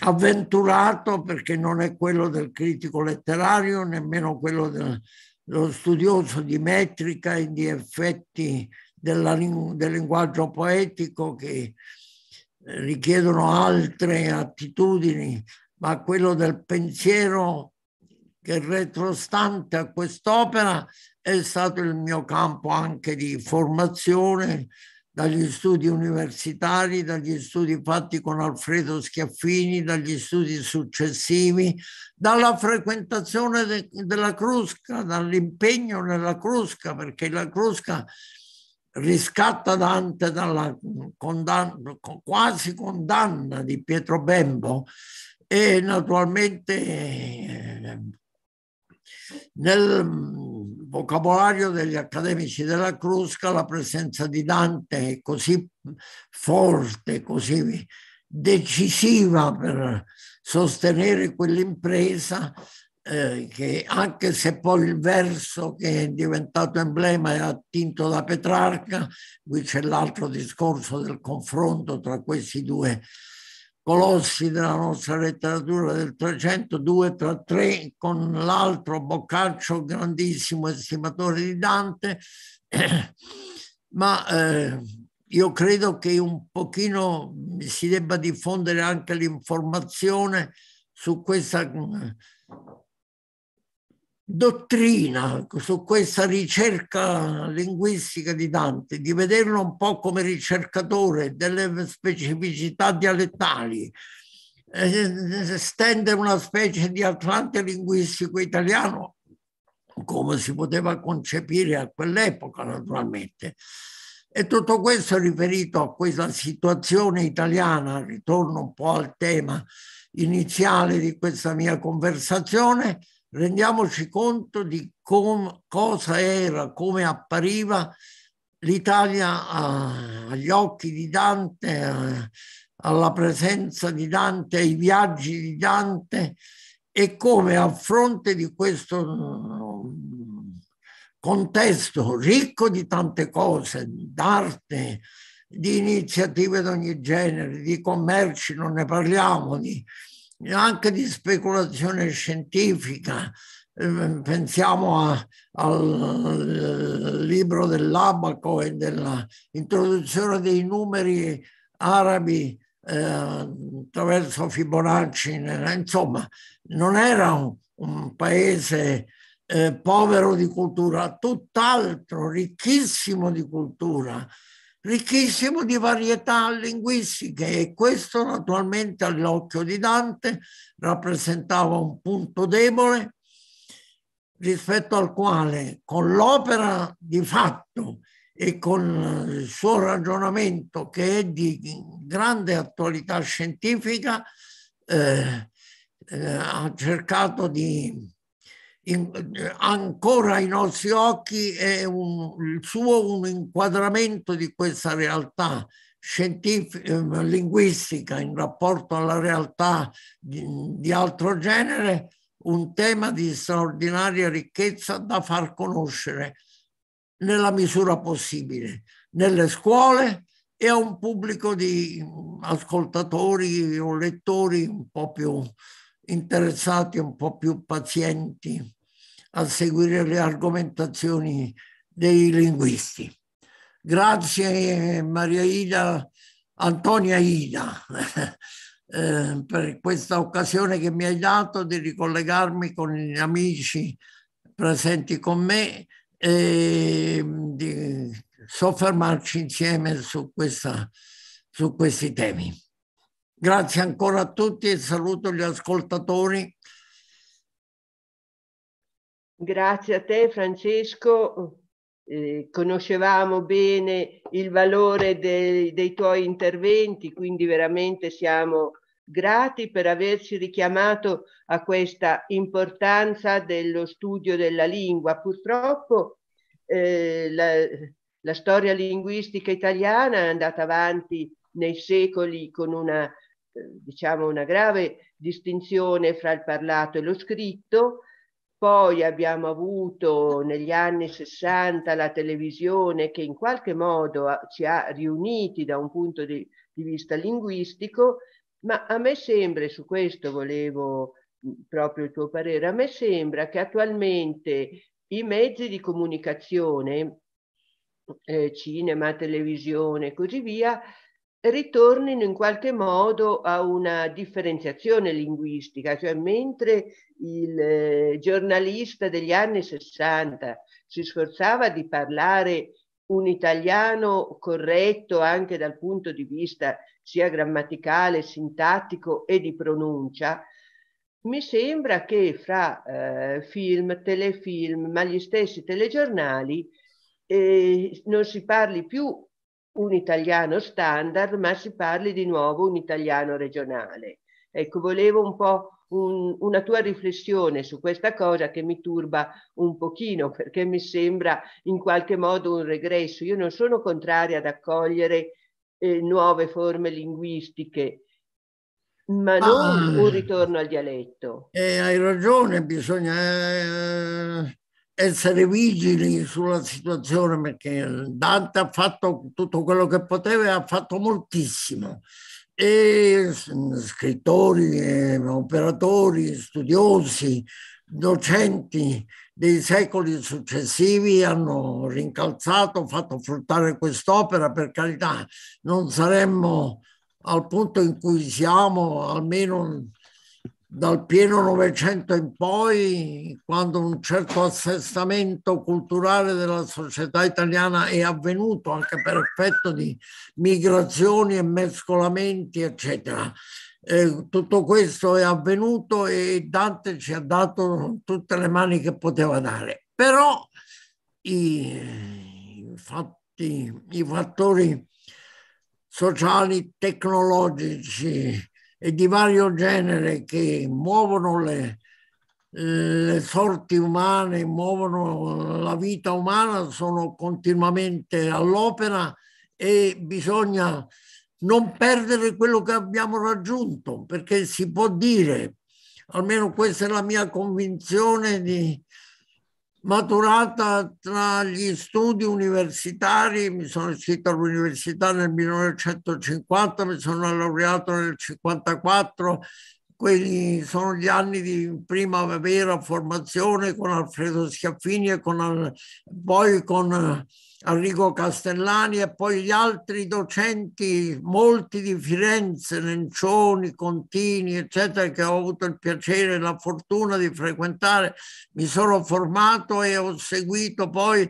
avventurato perché non è quello del critico letterario, nemmeno quello dello studioso di metrica e di effetti della, del linguaggio poetico che eh, richiedono altre attitudini, ma quello del pensiero che retrostante a quest'opera è stato il mio campo anche di formazione, dagli studi universitari, dagli studi fatti con Alfredo Schiaffini, dagli studi successivi, dalla frequentazione de della Crusca, dall'impegno nella Crusca, perché la Crusca riscatta Dante dalla condanna, quasi condanna di Pietro Bembo e naturalmente nel mm, vocabolario degli accademici della Crusca la presenza di Dante è così forte, così decisiva per sostenere quell'impresa eh, che anche se poi il verso che è diventato emblema è attinto da Petrarca, qui c'è l'altro discorso del confronto tra questi due colossi della nostra letteratura del 300, due tra tre, con l'altro Boccaccio, grandissimo estimatore di Dante, [CLEARS THROAT] ma eh, io credo che un pochino si debba diffondere anche l'informazione su questa dottrina, su questa ricerca linguistica di Dante, di vederlo un po' come ricercatore delle specificità dialettali, eh, stendere una specie di atlante linguistico italiano, come si poteva concepire a quell'epoca naturalmente. E tutto questo è riferito a questa situazione italiana, ritorno un po' al tema iniziale di questa mia conversazione, rendiamoci conto di com, cosa era, come appariva l'Italia ah, agli occhi di Dante, ah, alla presenza di Dante, ai viaggi di Dante e come a fronte di questo contesto ricco di tante cose, d'arte, di iniziative di ogni genere, di commerci, non ne parliamo, di, anche di speculazione scientifica. Ehm, pensiamo a, al eh, libro dell'Abaco e dell'introduzione dei numeri arabi eh, attraverso Fibonacci. Insomma, non era un, un paese eh, povero di cultura, tutt'altro, ricchissimo di cultura ricchissimo di varietà linguistiche e questo naturalmente all'occhio di Dante rappresentava un punto debole rispetto al quale con l'opera di fatto e con il suo ragionamento che è di grande attualità scientifica eh, eh, ha cercato di in, ancora ai nostri occhi è un, il suo un inquadramento di questa realtà scientifica, ehm, linguistica in rapporto alla realtà di, di altro genere, un tema di straordinaria ricchezza da far conoscere nella misura possibile, nelle scuole e a un pubblico di ascoltatori o lettori un po' più interessati, un po' più pazienti a seguire le argomentazioni dei linguisti. Grazie Maria Ida, Antonia Ida, [LAUGHS] eh, per questa occasione che mi hai dato di ricollegarmi con gli amici presenti con me e di soffermarci insieme su, questa, su questi temi. Grazie ancora a tutti e saluto gli ascoltatori Grazie a te Francesco, eh, conoscevamo bene il valore dei, dei tuoi interventi, quindi veramente siamo grati per averci richiamato a questa importanza dello studio della lingua. Purtroppo eh, la, la storia linguistica italiana è andata avanti nei secoli con una, eh, diciamo, una grave distinzione fra il parlato e lo scritto poi abbiamo avuto negli anni 60 la televisione che in qualche modo ci ha riuniti da un punto di, di vista linguistico, ma a me sembra, e su questo volevo proprio il tuo parere, a me sembra che attualmente i mezzi di comunicazione, eh, cinema, televisione e così via, ritornino in qualche modo a una differenziazione linguistica, cioè mentre il eh, giornalista degli anni 60 si sforzava di parlare un italiano corretto anche dal punto di vista sia grammaticale, sintattico e di pronuncia, mi sembra che fra eh, film, telefilm, ma gli stessi telegiornali, eh, non si parli più un italiano standard, ma si parli di nuovo un italiano regionale. Ecco, volevo un po' un, una tua riflessione su questa cosa che mi turba un pochino, perché mi sembra in qualche modo un regresso. Io non sono contraria ad accogliere eh, nuove forme linguistiche, ma non ah, un eh. ritorno al dialetto. Eh, hai ragione, bisogna... Eh essere vigili sulla situazione perché Dante ha fatto tutto quello che poteva e ha fatto moltissimo e scrittori, operatori, studiosi, docenti dei secoli successivi hanno rincalzato, fatto fruttare quest'opera, per carità non saremmo al punto in cui siamo, almeno dal pieno Novecento in poi, quando un certo assestamento culturale della società italiana è avvenuto anche per effetto di migrazioni e mescolamenti, eccetera. Eh, tutto questo è avvenuto e Dante ci ha dato tutte le mani che poteva dare. Però i, fatti, i fattori sociali, tecnologici, e di vario genere che muovono le, le sorti umane, muovono la vita umana, sono continuamente all'opera e bisogna non perdere quello che abbiamo raggiunto, perché si può dire, almeno questa è la mia convinzione, di, maturata tra gli studi universitari, mi sono iscritto all'università nel 1950, mi sono laureato nel 1954, quelli sono gli anni di prima vera formazione con Alfredo Schiaffini e con, poi con Arrigo Castellani e poi gli altri docenti, molti di Firenze, Nencioni, Contini, eccetera, che ho avuto il piacere e la fortuna di frequentare, mi sono formato e ho seguito poi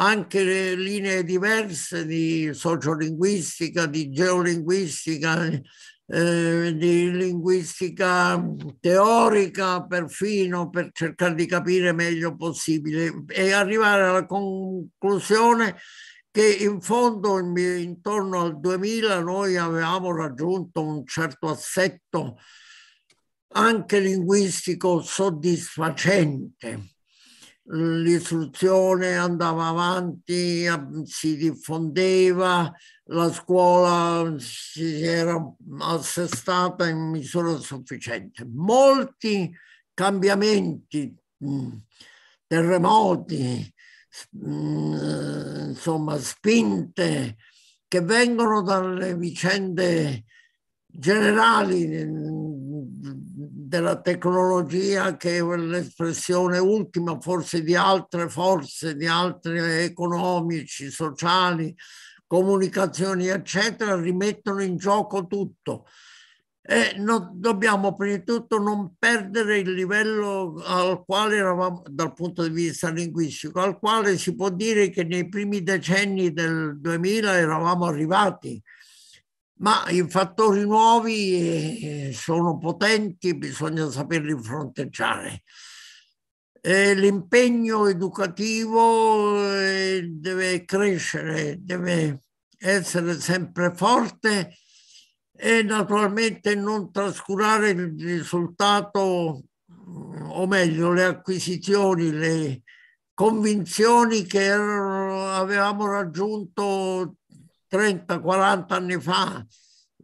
anche le linee diverse di sociolinguistica, di geolinguistica, eh, di linguistica teorica perfino per cercare di capire meglio possibile e arrivare alla conclusione che in fondo intorno al 2000 noi avevamo raggiunto un certo assetto anche linguistico soddisfacente. L'istruzione andava avanti, si diffondeva, la scuola si era assestata in misura sufficiente. Molti cambiamenti, mm, terremoti, mm, insomma spinte che vengono dalle vicende generali mm, della tecnologia che è l'espressione ultima forse di altre forze, di altri economici, sociali, comunicazioni, eccetera, rimettono in gioco tutto. E no, dobbiamo prima di tutto non perdere il livello al quale eravamo dal punto di vista linguistico, al quale si può dire che nei primi decenni del 2000 eravamo arrivati, ma i fattori nuovi eh, sono potenti, bisogna saperli fronteggiare eh, l'impegno educativo eh, deve crescere, deve essere sempre forte e naturalmente non trascurare il risultato, o meglio le acquisizioni, le convinzioni che avevamo raggiunto 30-40 anni fa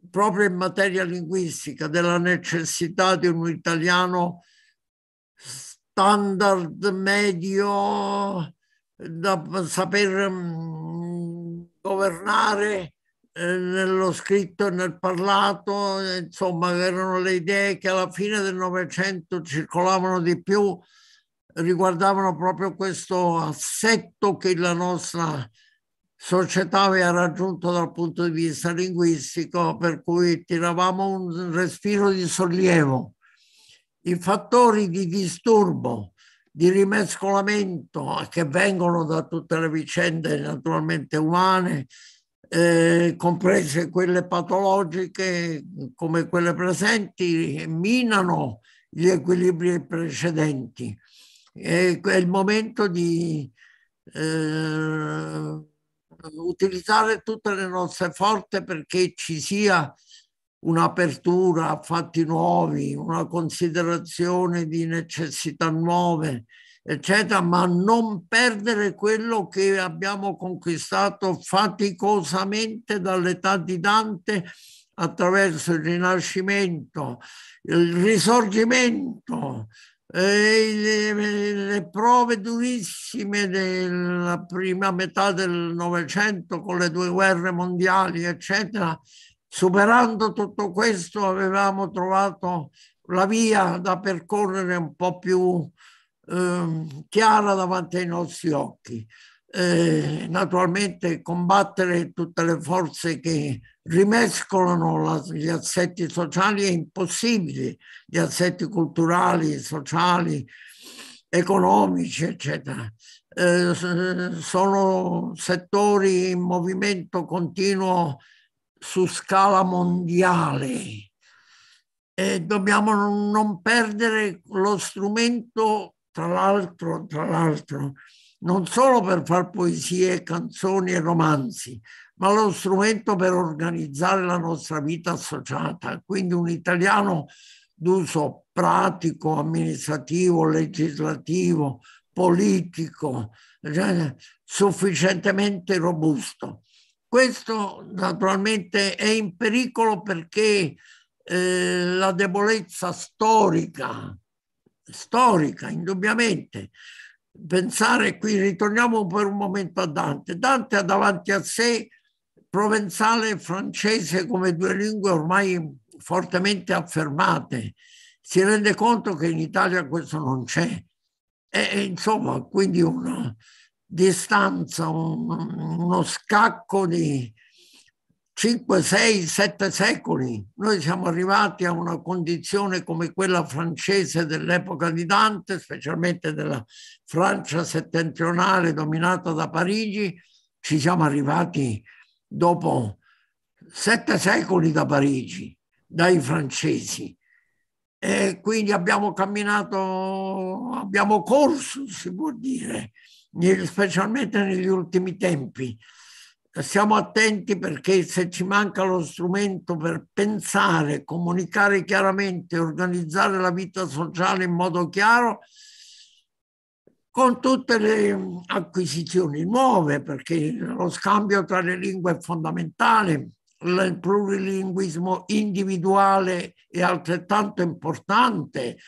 proprio in materia linguistica della necessità di un italiano standard medio da saper mm, governare eh, nello scritto e nel parlato, insomma, erano le idee che alla fine del Novecento circolavano di più, riguardavano proprio questo assetto che la nostra società aveva raggiunto dal punto di vista linguistico, per cui tiravamo un respiro di sollievo i fattori di disturbo, di rimescolamento che vengono da tutte le vicende naturalmente umane, eh, comprese quelle patologiche come quelle presenti, minano gli equilibri precedenti. E è il momento di eh, utilizzare tutte le nostre forze perché ci sia un'apertura a fatti nuovi, una considerazione di necessità nuove, eccetera, ma non perdere quello che abbiamo conquistato faticosamente dall'età di Dante attraverso il Rinascimento, il Risorgimento, eh, le, le, prove durissime della prima metà del Novecento con le due guerre mondiali, eccetera, Superando tutto questo avevamo trovato la via da percorrere un po' più eh, chiara davanti ai nostri occhi. Eh, naturalmente combattere tutte le forze che rimescolano la, gli assetti sociali è impossibile, gli assetti culturali, sociali, economici, eccetera. Eh, sono settori in movimento continuo su scala mondiale e dobbiamo non perdere lo strumento, tra l'altro, tra l'altro, non solo per fare poesie, canzoni e romanzi, ma lo strumento per organizzare la nostra vita associata. Quindi un italiano d'uso pratico, amministrativo, legislativo, politico, eh, sufficientemente robusto. Questo naturalmente è in pericolo perché eh, la debolezza storica, storica indubbiamente, pensare qui, ritorniamo per un momento a Dante. Dante ha davanti a sé provenzale e francese come due lingue ormai fortemente affermate. Si rende conto che in Italia questo non c'è. E, e insomma, quindi una, distanza, un, uno scacco di 5, 6, 7 secoli. Noi siamo arrivati a una condizione come quella francese dell'epoca di Dante, specialmente della Francia settentrionale dominata da Parigi, ci siamo arrivati dopo sette secoli da Parigi, dai francesi. E quindi abbiamo camminato, abbiamo corso, si può dire, specialmente negli ultimi tempi. Siamo attenti perché se ci manca lo strumento per pensare, comunicare chiaramente, organizzare la vita sociale in modo chiaro, con tutte le mm, acquisizioni nuove, perché lo scambio tra le lingue è fondamentale, il plurilinguismo individuale è altrettanto importante,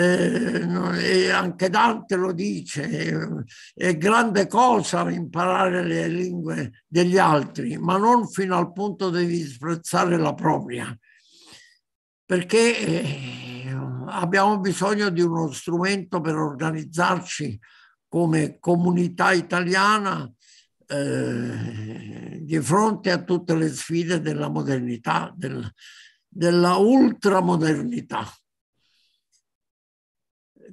eh, e anche Dante lo dice, è grande cosa imparare le lingue degli altri, ma non fino al punto di disprezzare la propria, perché eh, abbiamo bisogno di uno strumento per organizzarci come comunità italiana eh, di fronte a tutte le sfide della modernità, del, della ultramodernità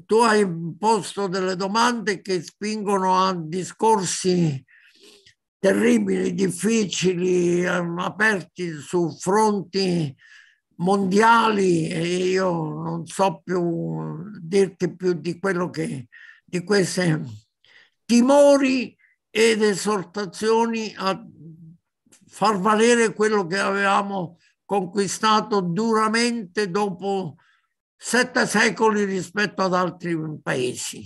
tu hai posto delle domande che spingono a discorsi terribili, difficili, ehm, aperti su fronti mondiali e io non so più dirti più di quello che di questi timori ed esortazioni a far valere quello che avevamo conquistato duramente dopo sette secoli rispetto ad altri paesi.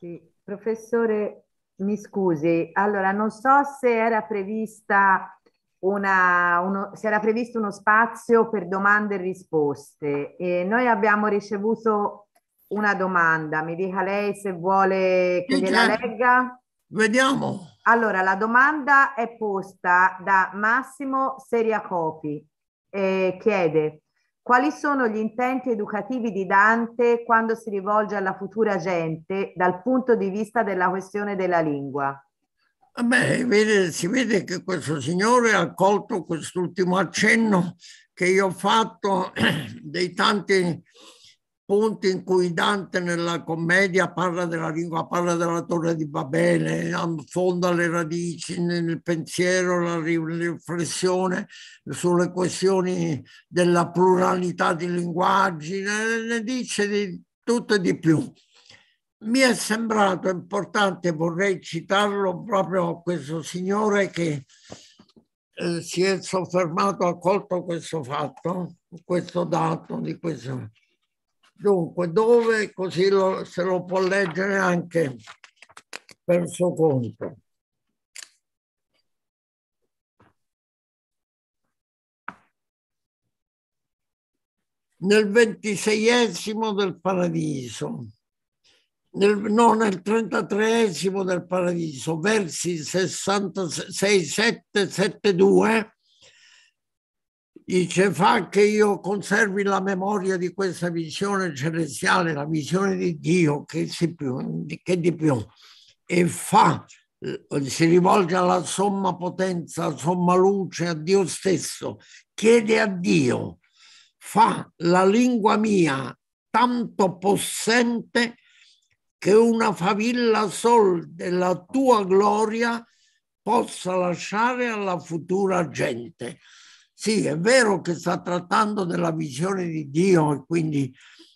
Sì. Professore, mi scusi, allora non so se era prevista una, uno, se era previsto uno spazio per domande e risposte. E noi abbiamo ricevuto una domanda, mi dica lei se vuole che gliela certo. legga. Vediamo. Allora, la domanda è posta da Massimo Seriacopi eh, chiede quali sono gli intenti educativi di Dante quando si rivolge alla futura gente dal punto di vista della questione della lingua. Beh, vede, si vede che questo signore ha colto quest'ultimo accenno che io ho fatto [CLEARS THROAT] dei tanti punti in cui Dante nella commedia parla della lingua, parla della torre di Babele, affonda le radici nel pensiero, la riflessione sulle questioni della pluralità di linguaggi, ne dice di tutto e di più. Mi è sembrato importante, vorrei citarlo proprio a questo signore che eh, si è soffermato, ha colto questo fatto, questo dato di questo Dunque, dove così lo, se lo può leggere anche per suo conto. Nel ventiseiesimo del paradiso, nel, no, nel trentatreesimo del paradiso, versi 66, 7, 7, 2, Dice, fa che io conservi la memoria di questa visione celestiale, la visione di Dio, che, si, che di più, e fa, eh, si rivolge alla somma potenza, somma luce, a Dio stesso, chiede a Dio, fa la lingua mia tanto possente che una favilla sol della tua gloria possa lasciare alla futura gente. Sì, è vero che sta trattando della visione di Dio e quindi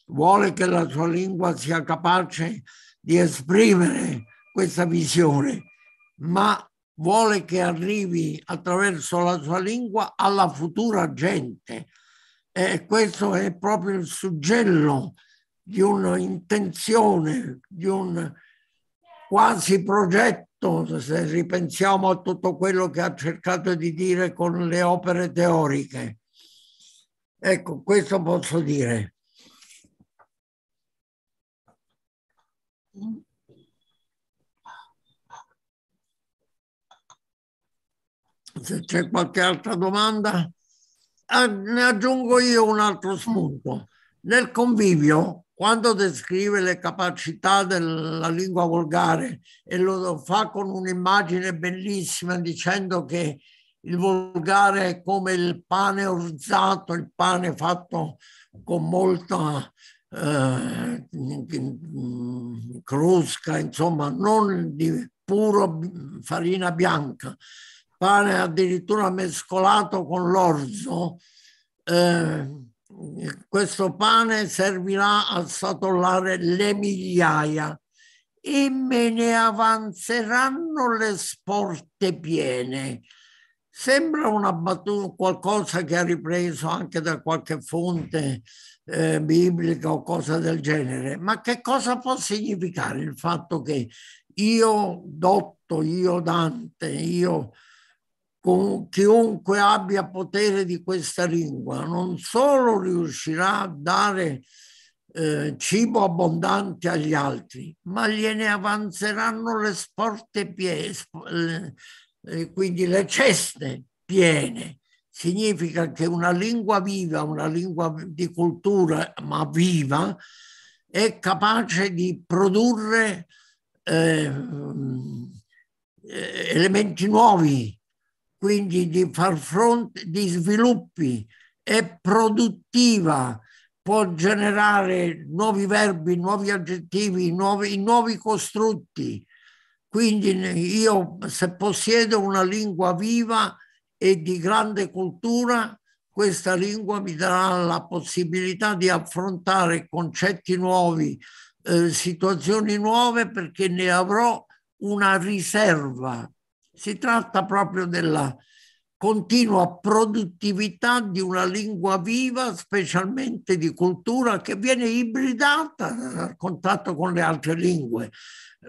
vuole che la sua lingua sia capace di esprimere questa visione, ma vuole che arrivi attraverso la sua lingua alla futura gente. E questo è proprio il suggello di un'intenzione, di un quasi progetto, se ripensiamo a tutto quello che ha cercato di dire con le opere teoriche. Ecco, questo posso dire. Se c'è qualche altra domanda, ah, ne aggiungo io un altro spunto. Nel convivio quando descrive le capacità della lingua volgare e lo fa con un'immagine bellissima dicendo che il volgare è come il pane orzato, il pane fatto con molta eh, crusca, insomma, non di puro farina bianca, pane addirittura mescolato con l'orzo. Eh, questo pane servirà a satollare le migliaia e me ne avanzeranno le sporte piene. Sembra una battuta, qualcosa che ha ripreso anche da qualche fonte eh, biblica o cosa del genere, ma che cosa può significare il fatto che io, Dotto, io, Dante, io con chiunque abbia potere di questa lingua, non solo riuscirà a dare eh, cibo abbondante agli altri, ma gliene avanzeranno le sporte piene, eh, quindi le ceste piene. Significa che una lingua viva, una lingua di cultura ma viva, è capace di produrre eh, mm, eh elementi nuovi, quindi di far fronte di sviluppi, è produttiva, può generare nuovi verbi, nuovi aggettivi, nuovi, nuovi costrutti. Quindi io se possiedo una lingua viva e di grande cultura, questa lingua mi darà la possibilità di affrontare concetti nuovi, eh, situazioni nuove perché ne avrò una riserva si tratta proprio della continua produttività di una lingua viva, specialmente di cultura, che viene ibridata a contatto con le altre lingue.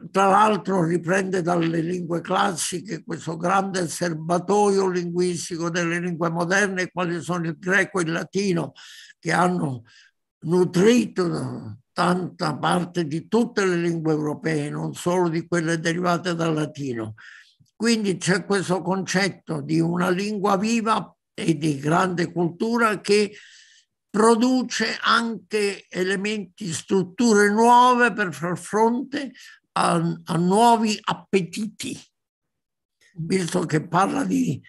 Tra l'altro riprende dalle lingue classiche questo grande serbatoio linguistico delle lingue moderne, quali sono il greco e il latino, che hanno nutrito tanta parte di tutte le lingue europee, non solo di quelle derivate dal latino. Quindi c'è questo concetto di una lingua viva e di grande cultura che produce anche elementi, strutture nuove per far fronte a, a nuovi appetiti, visto che parla di,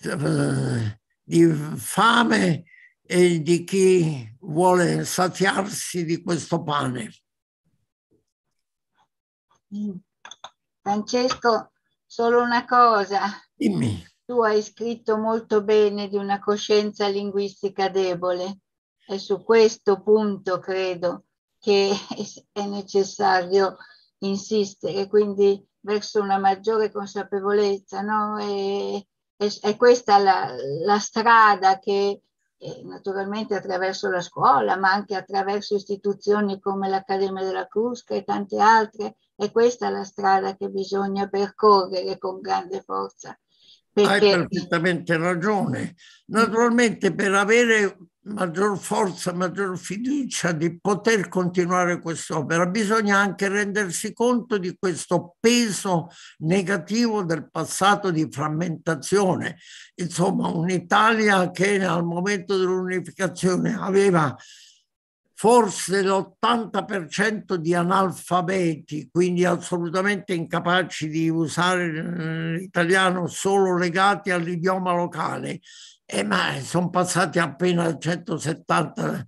eh, di fame e di chi vuole saziarsi di questo pane. Francesco, Solo una cosa. Dimmi. Tu hai scritto molto bene di una coscienza linguistica debole. È su questo punto, credo, che [LAUGHS] è necessario insistere, quindi verso una maggiore consapevolezza. No? E, è, è questa la, la strada che naturalmente attraverso la scuola, ma anche attraverso istituzioni come l'Accademia della Crusca e tante altre. è questa la strada che bisogna percorrere con grande forza. Perché... Hai perfettamente ragione. Naturalmente per avere maggior forza, maggior fiducia di poter continuare quest'opera. Bisogna anche rendersi conto di questo peso negativo del passato di frammentazione. Insomma, un'Italia che al momento dell'unificazione aveva forse l'80% di analfabeti, quindi assolutamente incapaci di usare eh, l'italiano solo legati all'idioma locale, eh, ma sono passati appena 170,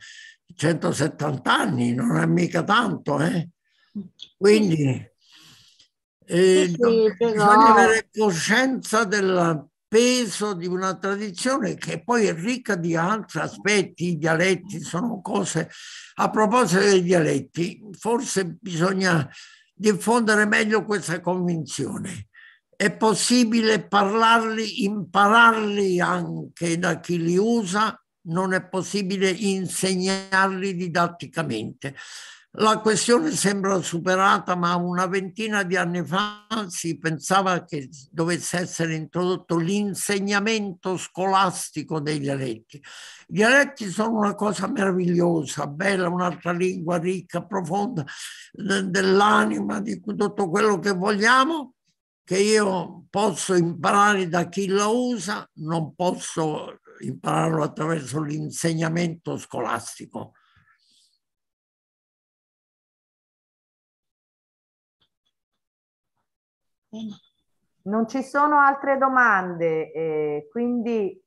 170 anni, non è mica tanto, eh? Quindi eh, sì, sì, eh, però... bisogna avere coscienza del peso di una tradizione che poi è ricca di altri aspetti, i dialetti sono cose... A proposito dei dialetti, forse bisogna diffondere meglio questa convinzione è possibile parlarli, impararli anche da chi li usa, non è possibile insegnarli didatticamente. La questione sembra superata, ma una ventina di anni fa si pensava che dovesse essere introdotto l'insegnamento scolastico dei dialetti. I dialetti sono una cosa meravigliosa, bella, un'altra lingua ricca, profonda, dell'anima, di tutto quello che vogliamo, che io posso imparare da chi lo usa, non posso impararlo attraverso l'insegnamento scolastico. Non ci sono altre domande, eh, quindi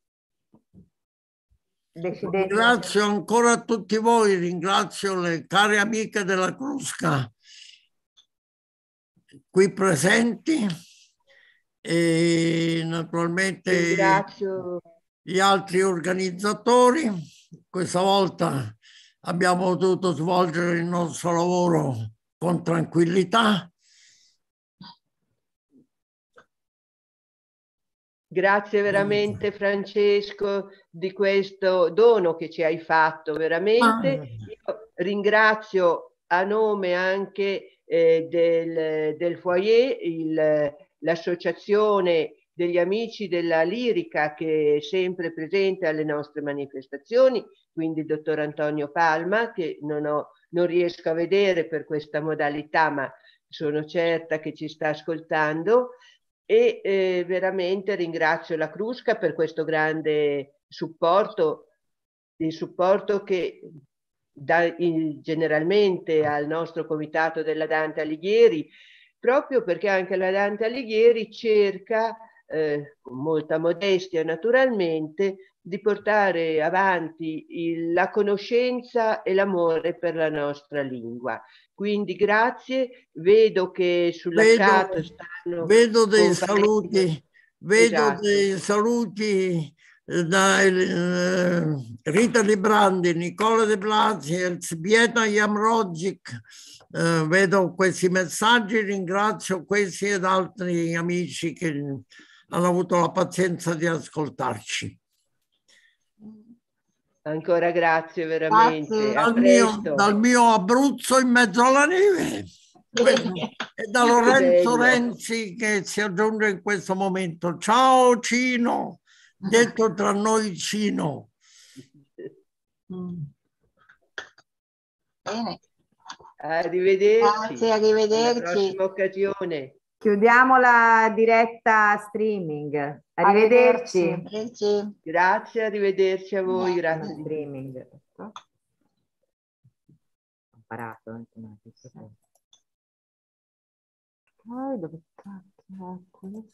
decidete. Ringrazio ancora a tutti voi, ringrazio le care amiche della Crusca qui presenti e naturalmente Ringrazio. gli altri organizzatori. Questa volta abbiamo potuto svolgere il nostro lavoro con tranquillità. Grazie veramente Francesco di questo dono che ci hai fatto, veramente. Ah. Io ringrazio a nome anche eh, del, del foyer il, l'associazione degli amici della lirica che è sempre presente alle nostre manifestazioni, quindi il dottor Antonio Palma, che non, ho, non riesco a vedere per questa modalità, ma sono certa che ci sta ascoltando e eh, veramente ringrazio la Crusca per questo grande supporto, il supporto che dà generalmente al nostro comitato della Dante Alighieri proprio perché anche la Dante Alighieri cerca, eh, con molta modestia naturalmente, di portare avanti il, la conoscenza e l'amore per la nostra lingua. Quindi grazie, vedo che sulla vedo, chat stanno... Vedo dei saluti, vedo esatto. dei saluti eh, da eh, Rita Di Brandi, Nicola De Blasi, Elzbieta Jamrogic. Eh, vedo questi messaggi, ringrazio questi ed altri amici che hanno avuto la pazienza di ascoltarci. Ancora grazie veramente. Dal mio, dal, mio, Abruzzo in mezzo alla neve e da [LAUGHS] Lorenzo Renzi che si aggiunge in questo momento. Ciao Cino detto tra noi Cino. Mm. Bene. Arrivederci. Grazie, arrivederci. Alla occasione. Chiudiamo la diretta streaming. Arrivederci. arrivederci. Grazie, arrivederci a voi. Grazie. grazie. Streaming. Ho imparato. Poi dove cazzo